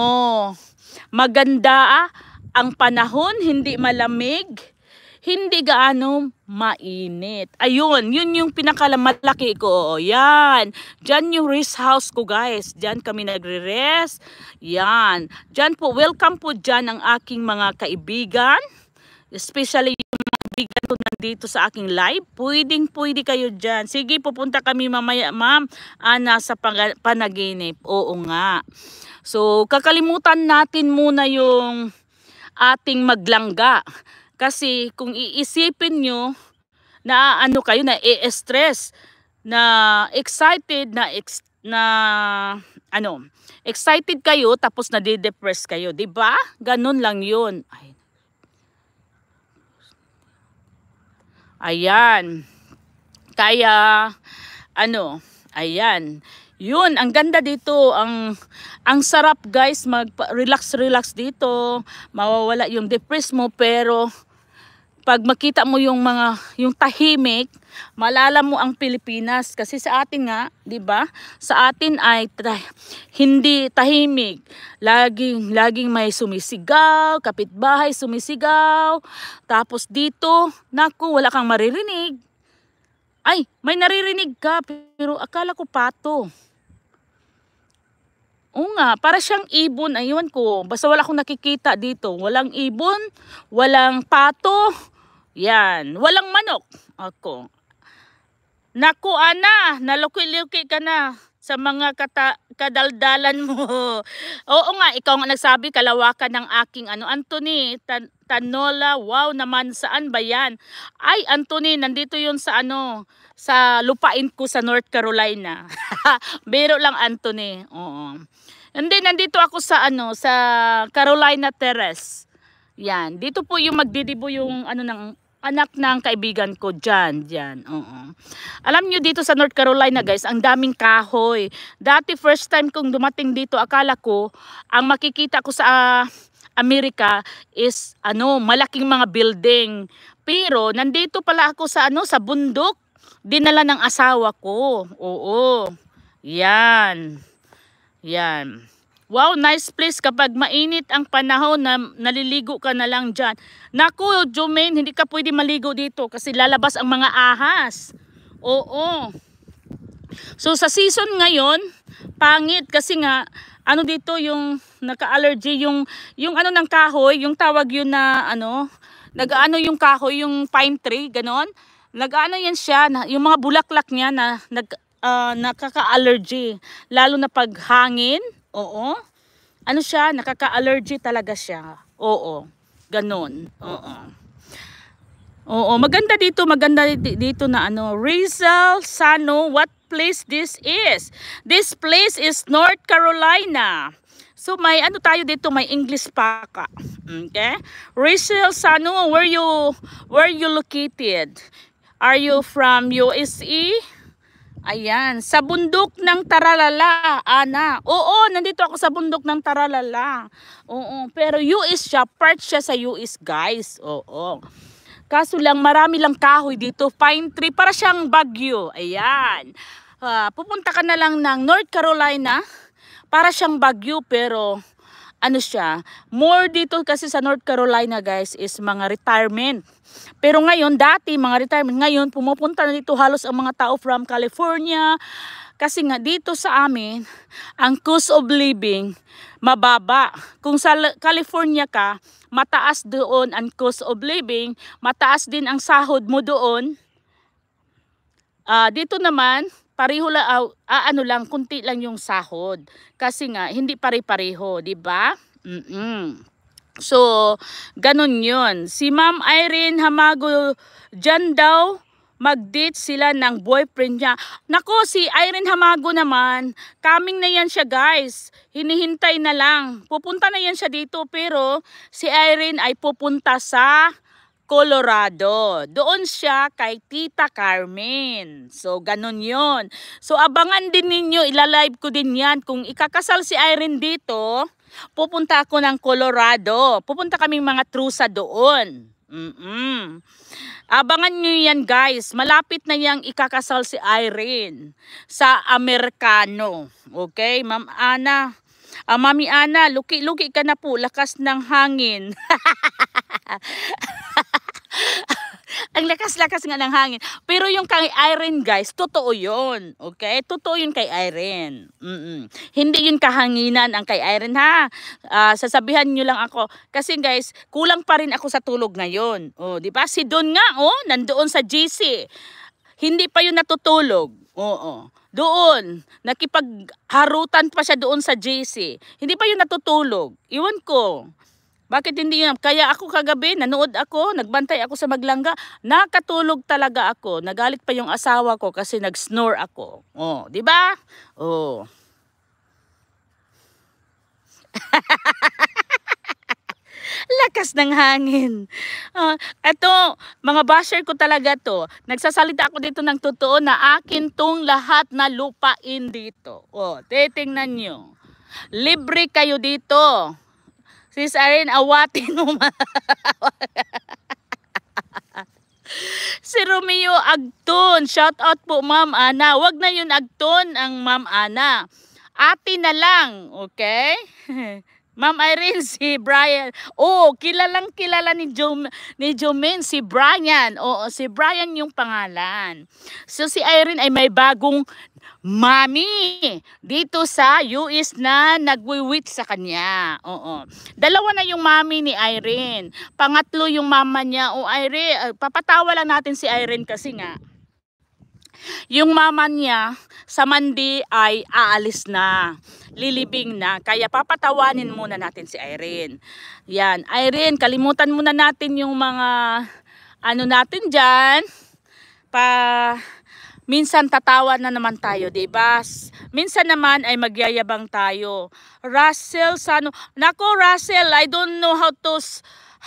Speaker 1: maganda ah ang panahon hindi malamig, hindi gaano mainit. Ayun, yun yung pinakamalaki ko. Oh, yan. Diyan yung rest house ko guys. Dyan kami nagre-rest. Yan. dyan po, welcome po dyan ang aking mga kaibigan. Especially yung mga kaibigan ko nandito sa aking live. Pwedeng pwede kayo dyan. Sige, pupunta kami mamaya ma'am. Ah, nasa panaginip. Oo nga. So, kakalimutan natin muna yung ating maglangga. Kasi kung iisipin nyo na ano kayo na e-stress, na excited, na, ex na ano, excited kayo tapos nade-depress kayo. ba diba? Ganun lang yun. Ay. Ayan. Kaya, ano, ayan. Yun, ang ganda dito. Ang, ang sarap guys, mag-relax-relax dito. Mawawala yung depress mo pero pag makita mo yung mga yung tahimik, malalaman mo ang Pilipinas kasi sa atin nga, 'di ba? Sa atin ay tah hindi tahimik. Laging laging may sumisigaw, kapitbahay sumisigaw. Tapos dito, naku, wala kang maririnig. Ay, may naririnig ka pero akala ko pato. Oo nga, para siyang ibon, ayun ko. Basta wala akong nakikita dito. Walang ibon, walang pato, yan. Walang manok. Ako. Naku, Ana, nalukiluki ka na sa mga kata kadaldalan mo. [laughs] Oo nga, ikaw nga nagsabi, kalawakan ng aking ano. Anthony, Tan Tanola, wow naman, saan ba yan? Ay, Anthony, nandito yun sa ano, sa lupain ko sa North Carolina. [laughs] Biro lang, Anthony. Oo. And then, nandito ako sa, ano, sa Carolina Terrace. Yan. Dito po yung magdidibo yung, ano, ng anak ng kaibigan ko dyan, dyan, oo. Uh -uh. Alam nyo dito sa North Carolina guys, ang daming kahoy. Dati first time kong dumating dito, akala ko, ang makikita ko sa uh, Amerika is ano, malaking mga building. Pero nandito pala ako sa ano, sa bundok, dinala ng asawa ko. Oo. Yan. Yan. Wow, nice place kapag mainit ang panahon na naliligo ka na lang dyan. Naku, Jumaine, hindi ka pwede maligo dito kasi lalabas ang mga ahas. Oo. So sa season ngayon, pangit kasi nga ano dito yung naka allergy yung yung ano ng kahoy, yung tawag yun na ano, nag-ano yung kahoy, yung pine tree, ganon. Nag-ano yan siya, na, yung mga bulaklak niya na nag uh, nakaka-allergy. Lalo na pag hangin, oo. Ano siya, nakaka-allergy talaga siya. Oo, ganun. Oo. Oo, maganda dito, maganda dito na ano, Rizal Sano, what place this is? This place is North Carolina. So may ano tayo dito, may English pa Okay? Rachel Sano, where you where you located? Are you from USA? Ayan, sa bundok ng Taralala, Ana. Oo, nandito ako sa bundok ng Taralala. Oo, pero US siya, part siya sa US, guys. Oo. Kaso lang, marami lang kahoy dito. Pine tree, para siyang bagyo. Ayan. Uh, pupunta ka na lang ng North Carolina. Para siyang bagyo, pero ano siya. More dito kasi sa North Carolina, guys, is mga retirement pero ngayon, dati mga retirement, ngayon pumupunta na dito halos ang mga tao from California. Kasi nga dito sa amin, ang cost of living mababa. Kung sa California ka, mataas doon ang cost of living, mataas din ang sahod mo doon. Uh, dito naman, pareho lang uh, ah, ano lang kunti lang yung sahod kasi nga hindi pare-pareho, 'di ba? Mm. -mm. So, ganun yon Si Ma'am Irene Hamago dyan daw, mag-date sila ng boyfriend niya. Nako, si Irene Hamago naman, coming na yan siya guys. Hinihintay na lang. Pupunta na yan siya dito pero si Irene ay pupunta sa Colorado. Doon siya kay Tita Carmen. So, ganun yon So, abangan din ninyo. Ilalive ko din yan. Kung ikakasal si Irene dito, Pupunta ako ng Colorado. Pupunta kaming mga trusa doon. Mm-mm. Abangan nyo yan guys. Malapit na yang ikakasal si Irene sa Amerikano. Okay, Ma'am Ana. Ah, Mami Ana, luki-luki ka na po. Lakas ng hangin. [laughs] ang lakas-lakas nga ng hangin. Pero yung kay Irene guys, totoo yun. Okay? Totoo yun kay Irene. Mm -mm. Hindi yun kahanginan ang kay Irene ha. Uh, sasabihan nyo lang ako. Kasi guys, kulang pa rin ako sa tulog ngayon. Oh, di ba? Si Don nga oh, nandoon sa GC. Hindi pa yun natutulog. Oo. Doon, nakipagharutan pa siya doon sa JC. Hindi pa yun natutulog. Iwan ko. Bakit hindi yun? Kaya ako kagabi, nanood ako, nagbantay ako sa maglangga. Nakatulog talaga ako. Nagalit pa yung asawa ko kasi nag-snore ako. Oh, di ba? Oh. [laughs] lakas ng hangin. Uh, ah, ito, mga basher ko talaga to. Nagsasalita ako dito ng totoo na akin tong lahat na lupain dito. O, oh, titingnan nyo. Libre kayo dito. Sis Irene, awatin mo [laughs] ma. si Romeo Agton. Shout out po Ma'am Ana. Wag na yun Agton ang Ma'am Ana. Ate na lang. Okay? [laughs] Ma'am Irene, [laughs] si Brian. Oh, kilalang kilala ni, Jo ni Jomin, si Brian. Oo, si Brian yung pangalan. So si Irene ay may bagong mami dito sa US na nagwiwit sa kanya. Oo. Dalawa na yung mami ni Irene. Pangatlo yung mama niya. O Irene, ah, papatawa lang natin si Irene kasi nga yung mama niya sa Mandi ay aalis na, lilibing na. Kaya papatawanin muna natin si Irene. Yan, Irene, kalimutan muna natin yung mga ano natin diyan. Pa minsan tatawa na naman tayo, 'di ba? Minsan naman ay magyayabang tayo. Russell Sano, nako Russell, I don't know how to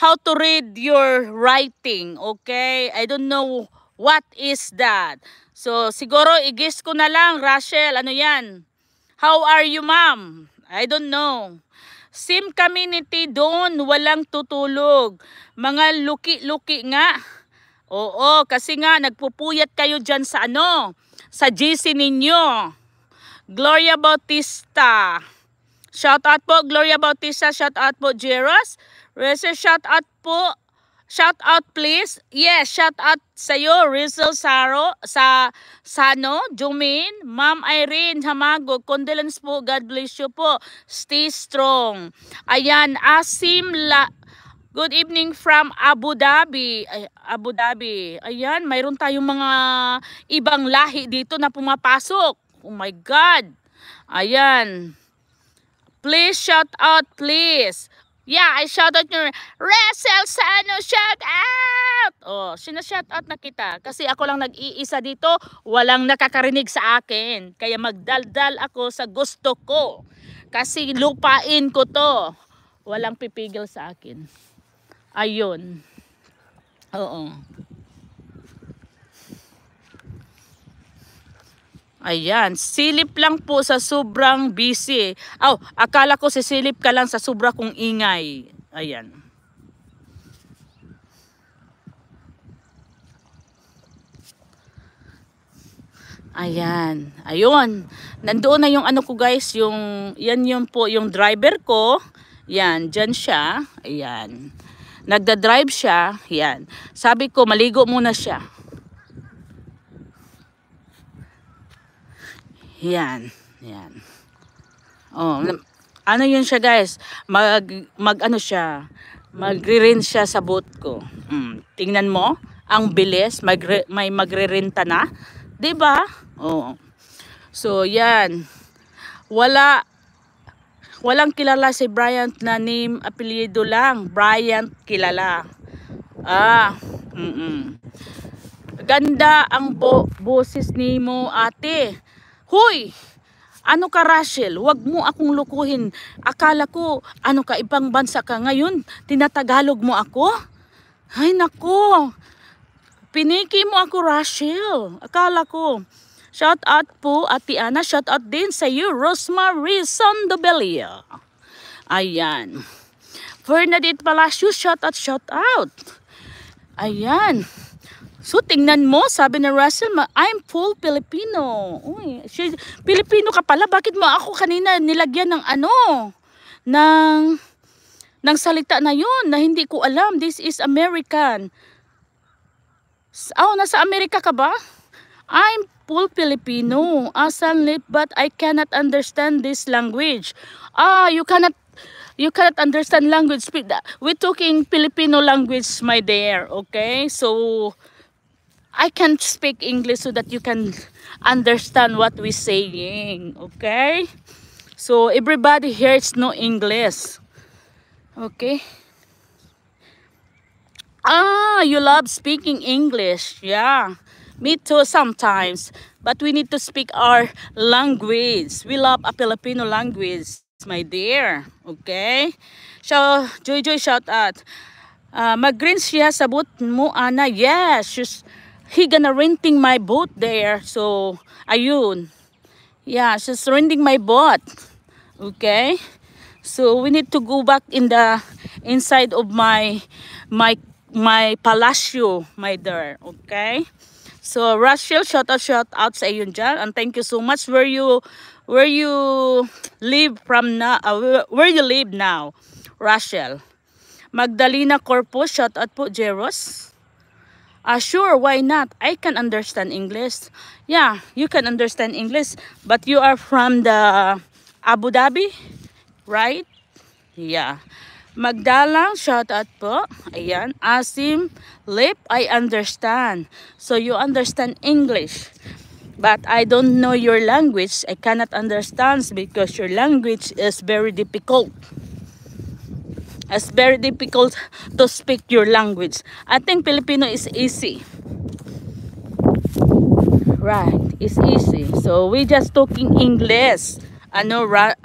Speaker 1: how to read your writing, okay? I don't know what is that. So, siguro, i-guess ko na lang, Rachel, ano yan? How are you, ma'am? I don't know. Same community doon, walang tutulog. Mga luki-luki nga. Oo, kasi nga, nagpupuyat kayo dyan sa ano? Sa GC ninyo. Gloria Bautista. Shout out po, Gloria Bautista. Shout out po, Jeros. Reza, shout out po, Shout out please. Yes, shout out sa iyo Rizal Saro sa Sano, Jumin, Ma'am Irene Hamago, condolence po. God bless you po. Stay strong. Ayan, Asim La Good evening from Abu Dhabi. Ay, Abu Dhabi. Ayan, mayroon tayong mga ibang lahi dito na pumapasok. Oh my God. Ayan. Please shout out, please. Yeah, I shout out your Russell Sano shout out. Oh, sino shout out na kita kasi ako lang nag-iisa dito, walang nakakarinig sa akin. Kaya magdaldal ako sa gusto ko. Kasi lupain ko 'to. Walang pipigil sa akin. Ayun. Oo. Ayan, silip lang po sa sobrang busy. Aw, oh, akala ko sisilip ka lang sa sobra kong ingay. Ayan. Ayan. Ayun. Nandoon na yung ano ko guys, yung yan yung po yung driver ko. Yan, diyan siya. Ayan. Nagda-drive siya. Yan. Sabi ko maligo muna siya. Yan. Yan. Oh, ano yun siya guys? Mag, mag ano siya? Magre-rent siya sa boat ko. Mm, tingnan mo. Ang bilis. Magre, may magre-renta na. ba? Diba? Oh. So, yan. Wala. Walang kilala si Bryant na name, apelyido lang. Bryant kilala. Ah. Mm -mm. Ganda ang bo boses ni mo ate. Hoy! Ano ka Rachel? Huwag mo akong lukuhin. Akala ko, ano ka ibang bansa ka ngayon? Tinatagalog mo ako? Ay nako! Piniki mo ako Rachel. Akala ko. Shout out po Ate Ana. Shout out din sa iyo Rosemary Sandobelia. Ayan. Bernadette Palacio, shout out, shout out. Ayan. So, tingnan mo, sabi na Russell, I'm full Filipino. Uy, she, Filipino ka pala, bakit mo ako kanina nilagyan ng ano? Ng, ng salita na yun na hindi ko alam. This is American. Oh, nasa Amerika ka ba? I'm full Filipino. Asan lip, but I cannot understand this language. Ah, you cannot you cannot understand language. We're talking Filipino language, my dear. Okay? So, I can speak English so that you can understand what we're saying. Okay? So, everybody here is no English. Okay? Ah, you love speaking English. Yeah. Me too sometimes. But we need to speak our language. We love a Filipino language, my dear. Okay? So, Joy Joy shout out. Uh, ah, Mag-green siya sabot mo, Ana. Yes, she's he gonna renting my boat there. So, ayun. Yeah, she's renting my boat. Okay? So, we need to go back in the inside of my my my palacio, my there. Okay? So, Rachel, shout out, shout out sa iyo dyan. And thank you so much where you where you live from now, uh, where you live now, Rachel. Magdalena Corpus, shout out po, Jeros. Uh, sure, why not? I can understand English. Yeah, you can understand English, but you are from the Abu Dhabi, right? Yeah. Magdalang, shout out po. Ayan. Asim, lip, I understand. So you understand English. But I don't know your language. I cannot understand because your language is very difficult. It's very difficult to speak your language. I think Filipino is easy. Right, it's easy. So we just talking English. I know, right?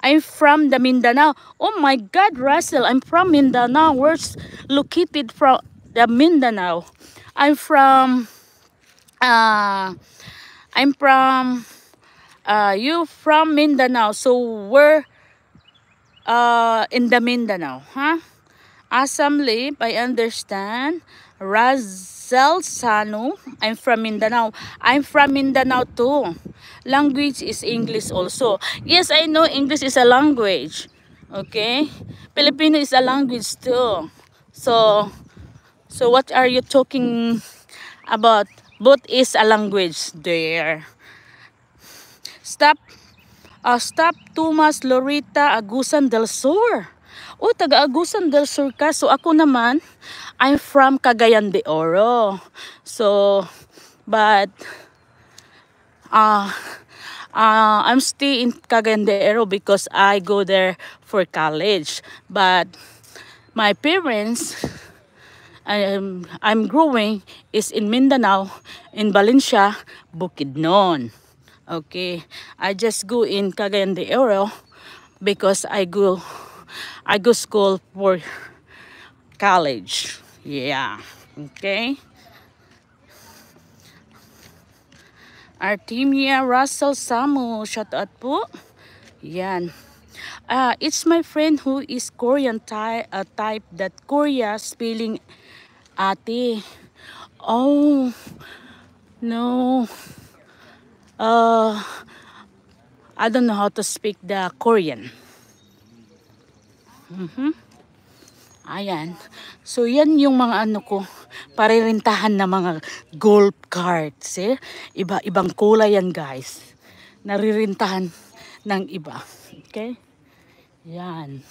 Speaker 1: I'm from the Mindanao. Oh my God, Russell, I'm from Mindanao. Where's located from the Mindanao? I'm from, uh, I'm from, uh, you from Mindanao. So where uh, in the Mindanao. Huh? Asam Lip, I understand. Razel Sanu, I'm from Mindanao. I'm from Mindanao too. Language is English also. Yes, I know English is a language. Okay? Filipino is a language too. So, so what are you talking about? Both is a language there. Stop uh, Stop Tomas Lorita Agusan del Sur. Oh, taga Agusan del Sur ka. So, ako naman, I'm from Cagayan de Oro. So, but, uh, uh, I'm still in Cagayan de Oro because I go there for college. But, my parents, um, I'm growing is in Mindanao, in Valencia, Bukidnon okay i just go in cagayan de oro because i go i go school for college yeah okay Artemia Russell Samu shout out po yan uh, it's my friend who is Korean ty uh, type that Korea spelling ate oh no uh, I don't know how to speak the Korean. Mm -hmm. Ayan. So, yan yung mga ano ko, paririntahan na mga golf carts. Eh. Iba, ibang kulay yan guys. Naririntahan ng iba. Okay? Yan.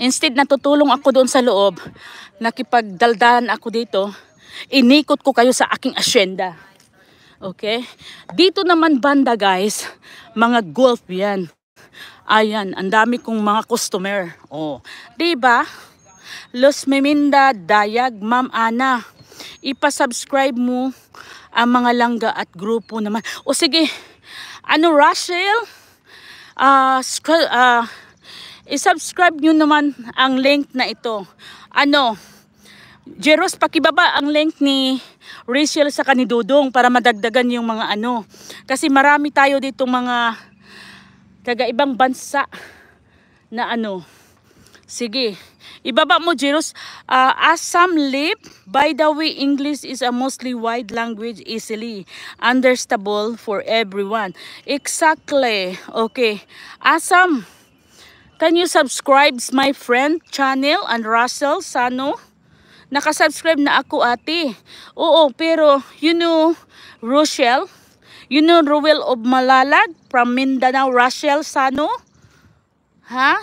Speaker 1: Instead natutulong ako doon sa loob, nakipagdaldahan ako dito, inikot ko kayo sa aking asyenda. Okay? Dito naman banda guys, mga golf yan. Ayan, ang dami kong mga customer. Oh, 'di ba? Los Meminda, Dayag, Ma'am Ana. Ipa-subscribe mo ang mga langga at grupo naman. O sige, ano Rachel? Ah, uh, uh, i-subscribe niyo naman ang link na ito. Ano? Jeros, pakibaba ang link ni Rachel sa kanidudong para madagdagan yung mga ano. Kasi marami tayo dito mga kagaibang bansa na ano. Sige. Ibaba mo, Jeros. Uh, ah, Assam lip. By the way, English is a mostly wide language easily understandable for everyone. Exactly. Okay. Assam. Can you subscribe my friend channel and Russell Sano? nakasubscribe na ako ate. Oo, pero you know Rochelle, you know Ruel of Malalag from Mindanao, Rochelle Sano? Ha? Huh?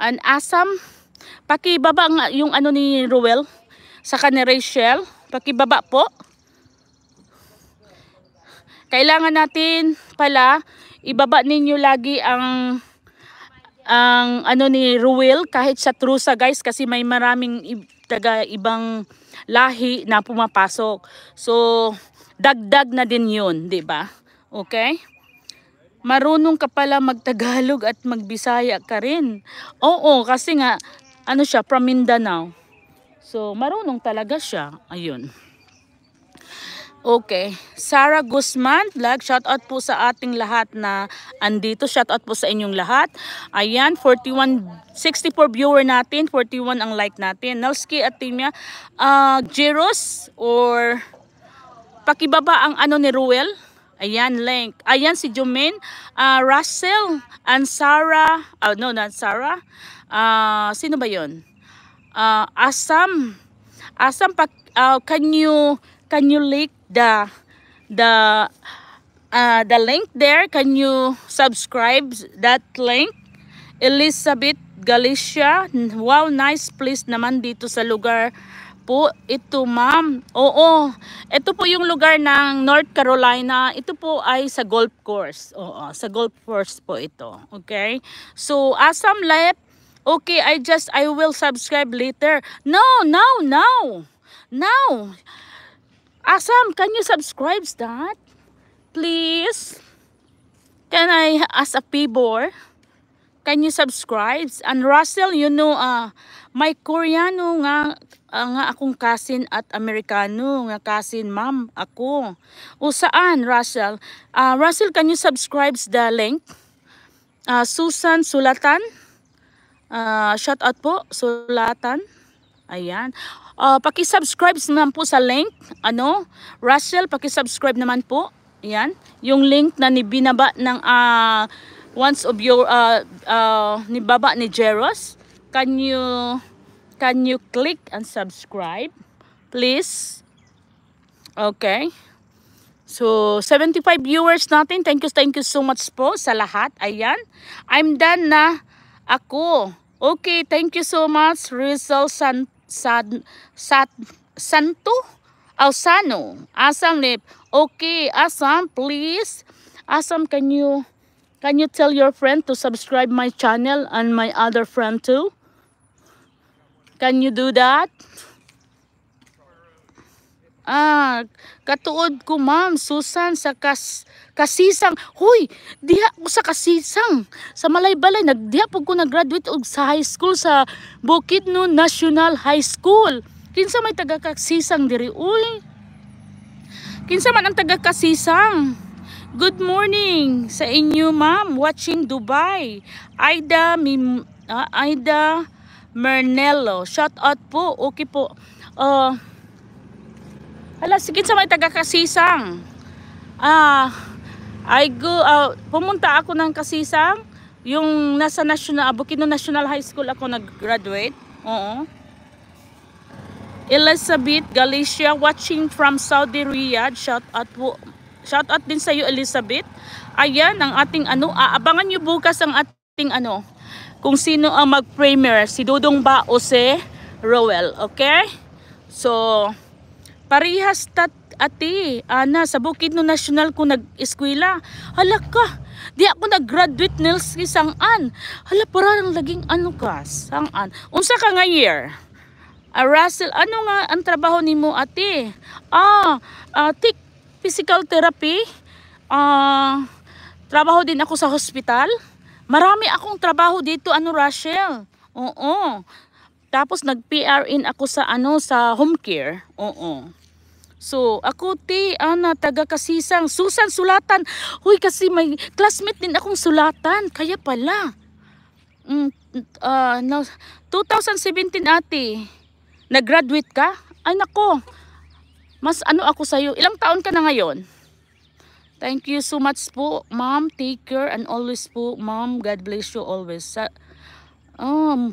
Speaker 1: An Asam? Pakibaba nga yung ano ni Ruel sa ni Rachel. Pakibaba po. Kailangan natin pala ibaba ninyo lagi ang ang ano ni Ruel kahit sa trusa guys kasi may maraming taga ibang lahi na pumapasok. So dagdag na din 'yun, 'di ba? Okay? Marunong ka pala magtagalog at magbisaya ka rin. Oo, kasi nga ano siya from Mindanao. So marunong talaga siya. Ayun. Okay. Sarah Guzman like, Shout out po sa ating lahat na andito. Shout out po sa inyong lahat. Ayan, 41, 64 viewer natin. 41 ang like natin. Nelski at Timia. Uh, ah, Jeros or pakibaba ang ano ni Ruel. Ayan, link. Ayan si Jumin. Uh, Russell and Sarah. Ah, oh, no, not Sarah. Uh, sino ba yon? Uh, Asam. Asam, pak, uh, can you, can you link the the uh, the link there can you subscribe that link Elizabeth Galicia wow nice place naman dito sa lugar po ito ma'am oo ito po yung lugar ng North Carolina ito po ay sa golf course oo sa golf course po ito okay so asam left okay I just I will subscribe later no no no no Asam, can you subscribe that? Please. Can I ask a favor? Can you subscribe? And Russell, you know, uh, ah, my Koreano nga, uh, nga akong kasin at Amerikano nga kasin, ma'am, ako. O saan, Russell? Uh, Russell, can you subscribe the link? Uh, Susan Sulatan. Uh, shout out po, Sulatan. Ayan. Uh, paki-subscribe naman po sa link, ano? Russell, paki-subscribe naman po. Ayun, yung link na nibinaba ng uh, ah, once of your uh, uh, ni baba ni Jeros. Can you can you click and subscribe? Please. Okay. So, 75 viewers natin. Thank you, thank you so much po sa lahat. Ayan. I'm done na ako. Okay, thank you so much, Rizal Santos. Sad, Sad, Santo? Alsano. Asam lip. Okay, Asam, please. Asam, can you can you tell your friend to subscribe my channel and my other friend too? Can you do that? Ah, katuod ko ma'am, Susan sa kas, kasisang. Hoy, diha ko sa kasisang. Sa Malaybalay, nagdiha po ko nag-graduate og sa high school sa Bukidno National High School. Kinsa may taga kasisang diri uy. Kinsa man ang taga kasisang? Good morning sa inyo ma'am watching Dubai. Aida Mim, uh, Aida Mernello. Shout out po. Okay po. Uh, Hala, sige sa may taga-kasisang. Ah, I go, uh, pumunta ako ng kasisang. Yung nasa National, Abukino ah, National High School ako nag-graduate. Oo. Elizabeth Galicia watching from Saudi Riyadh. Shout out po. Shout out din sa iyo Elizabeth. Ayan ang ating ano, aabangan niyo bukas ang ating ano kung sino ang mag-premier, si Dudong ba o si Rowell, okay? So, Parihas tat ati, ana, sa bukid national ko nag-eskwela. Hala ka, di ako nag-graduate nils isang an. Hala, parang laging ano ka, sang an. Unsa ka nga year? Uh, Russell, ano nga ang trabaho ni mo ate? Ah, uh, physical therapy. Ah, uh, trabaho din ako sa hospital. Marami akong trabaho dito, ano Russell? Oo. Tapos nag prn ako sa ano sa home care. Oo. So, ako ti, ana, taga kasisang, susan sulatan. Huy, kasi may classmate din akong sulatan. Kaya pala. Mm, uh, no, 2017 ate, nag-graduate ka? Ay nako, mas ano ako sa'yo. Ilang taon ka na ngayon? Thank you so much po, ma'am. Take care and always po, ma'am. God bless you always. Sa, um,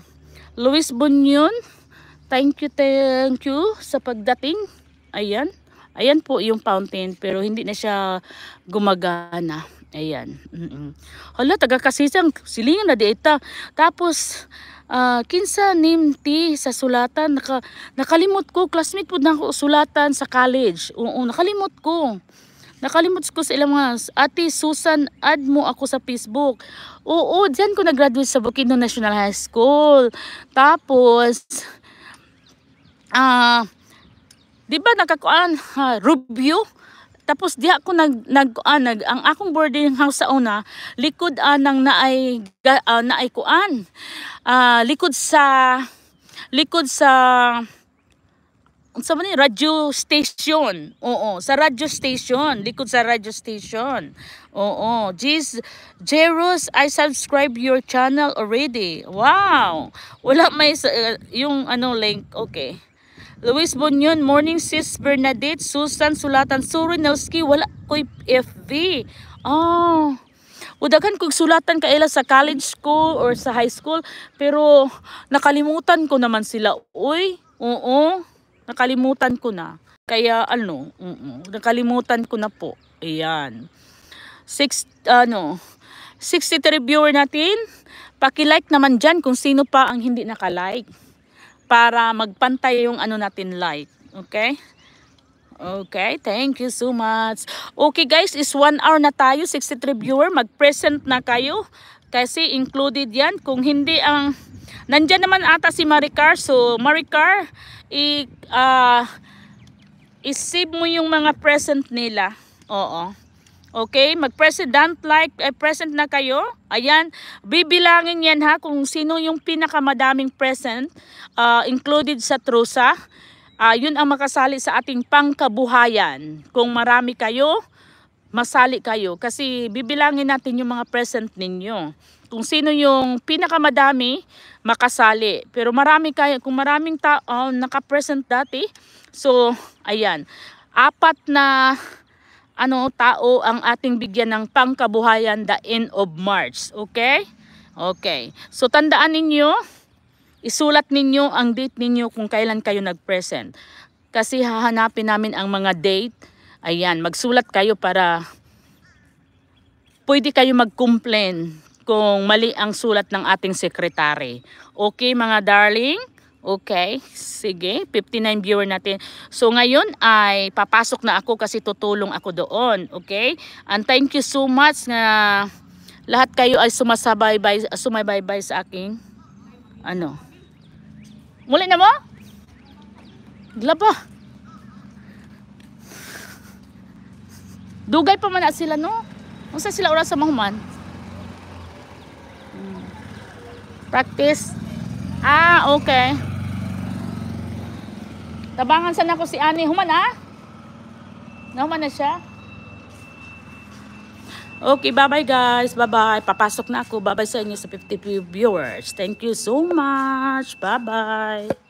Speaker 1: Luis Bunyon, thank you, thank you sa pagdating. Ayan. Ayan po yung fountain pero hindi na siya gumagana. Ayan. Mm -mm. Hala, taga kasisang silingan na di Tapos, uh, kinsa name sa sulatan. Naka, nakalimot ko, classmate po na ako sulatan sa college. Oo, nakalimot ko. Nakalimot ko sa ilang mga, Ate Susan, add mo ako sa Facebook. Oo, dyan ko nag-graduate sa Bukidno National High School. Tapos, ah, uh, di ba nakakuan ha, Rubio tapos diha ko nag nagkuan nag ang akong boarding house sa una likod uh, nang naay uh, naay kuan uh, likod sa likod sa sa man radio station. Oo, sa radio station, likod sa radio station. Oo, Jeez, Jeros, I subscribe your channel already. Wow. Wala may uh, yung ano link. Okay. Luis Bonyon, Morning Sis Bernadette, Susan Sulatan, Surinelski, wala ko'y FV. Oh, ah, Udagan kong sulatan ka ila sa college ko or sa high school. Pero nakalimutan ko naman sila. Uy, oo, nakalimutan ko na. Kaya ano, oo, nakalimutan ko na po. Ayan. Six, ano, 63 viewer natin. Paki-like naman dyan kung sino pa ang hindi nakalike para magpantay yung ano natin light. Okay? Okay, thank you so much. Okay guys, is 1 hour na tayo, 63 viewer. Mag-present na kayo kasi included yan. Kung hindi ang... Nandyan naman ata si Maricar. So, Maricar, i, uh, isave mo yung mga present nila. Oo. Okay? Mag-president like, eh, present na kayo. Ayan, bibilangin yan ha kung sino yung pinakamadaming present uh, included sa trusa. Uh, yun ang makasali sa ating pangkabuhayan. Kung marami kayo, masali kayo. Kasi bibilangin natin yung mga present ninyo. Kung sino yung pinakamadami, makasali. Pero marami kayo, kung maraming tao oh, naka-present dati, so ayan, apat na ano tao ang ating bigyan ng pangkabuhayan the end of March. Okay? Okay. So tandaan ninyo, isulat ninyo ang date ninyo kung kailan kayo nag-present. Kasi hahanapin namin ang mga date. Ayan, magsulat kayo para pwede kayo mag-complain kung mali ang sulat ng ating sekretary. Okay mga darling? Okay, sige. 59 viewer natin. So ngayon ay papasok na ako kasi tutulong ako doon. Okay? And thank you so much na lahat kayo ay sumasabay-bay sumasabaybay, sumabaybay sa aking ano. Muli na mo? Glaba. Dugay pa man na sila no? Unsa sila oras sa mahuman? Hmm. Practice. Ah, okay. Tabangan sana ko si Ani. Human ah. Nahuman na siya. Okay, bye-bye guys. Bye-bye. Papasok na ako. Bye-bye sa inyo sa 50 viewers. Thank you so much. Bye-bye.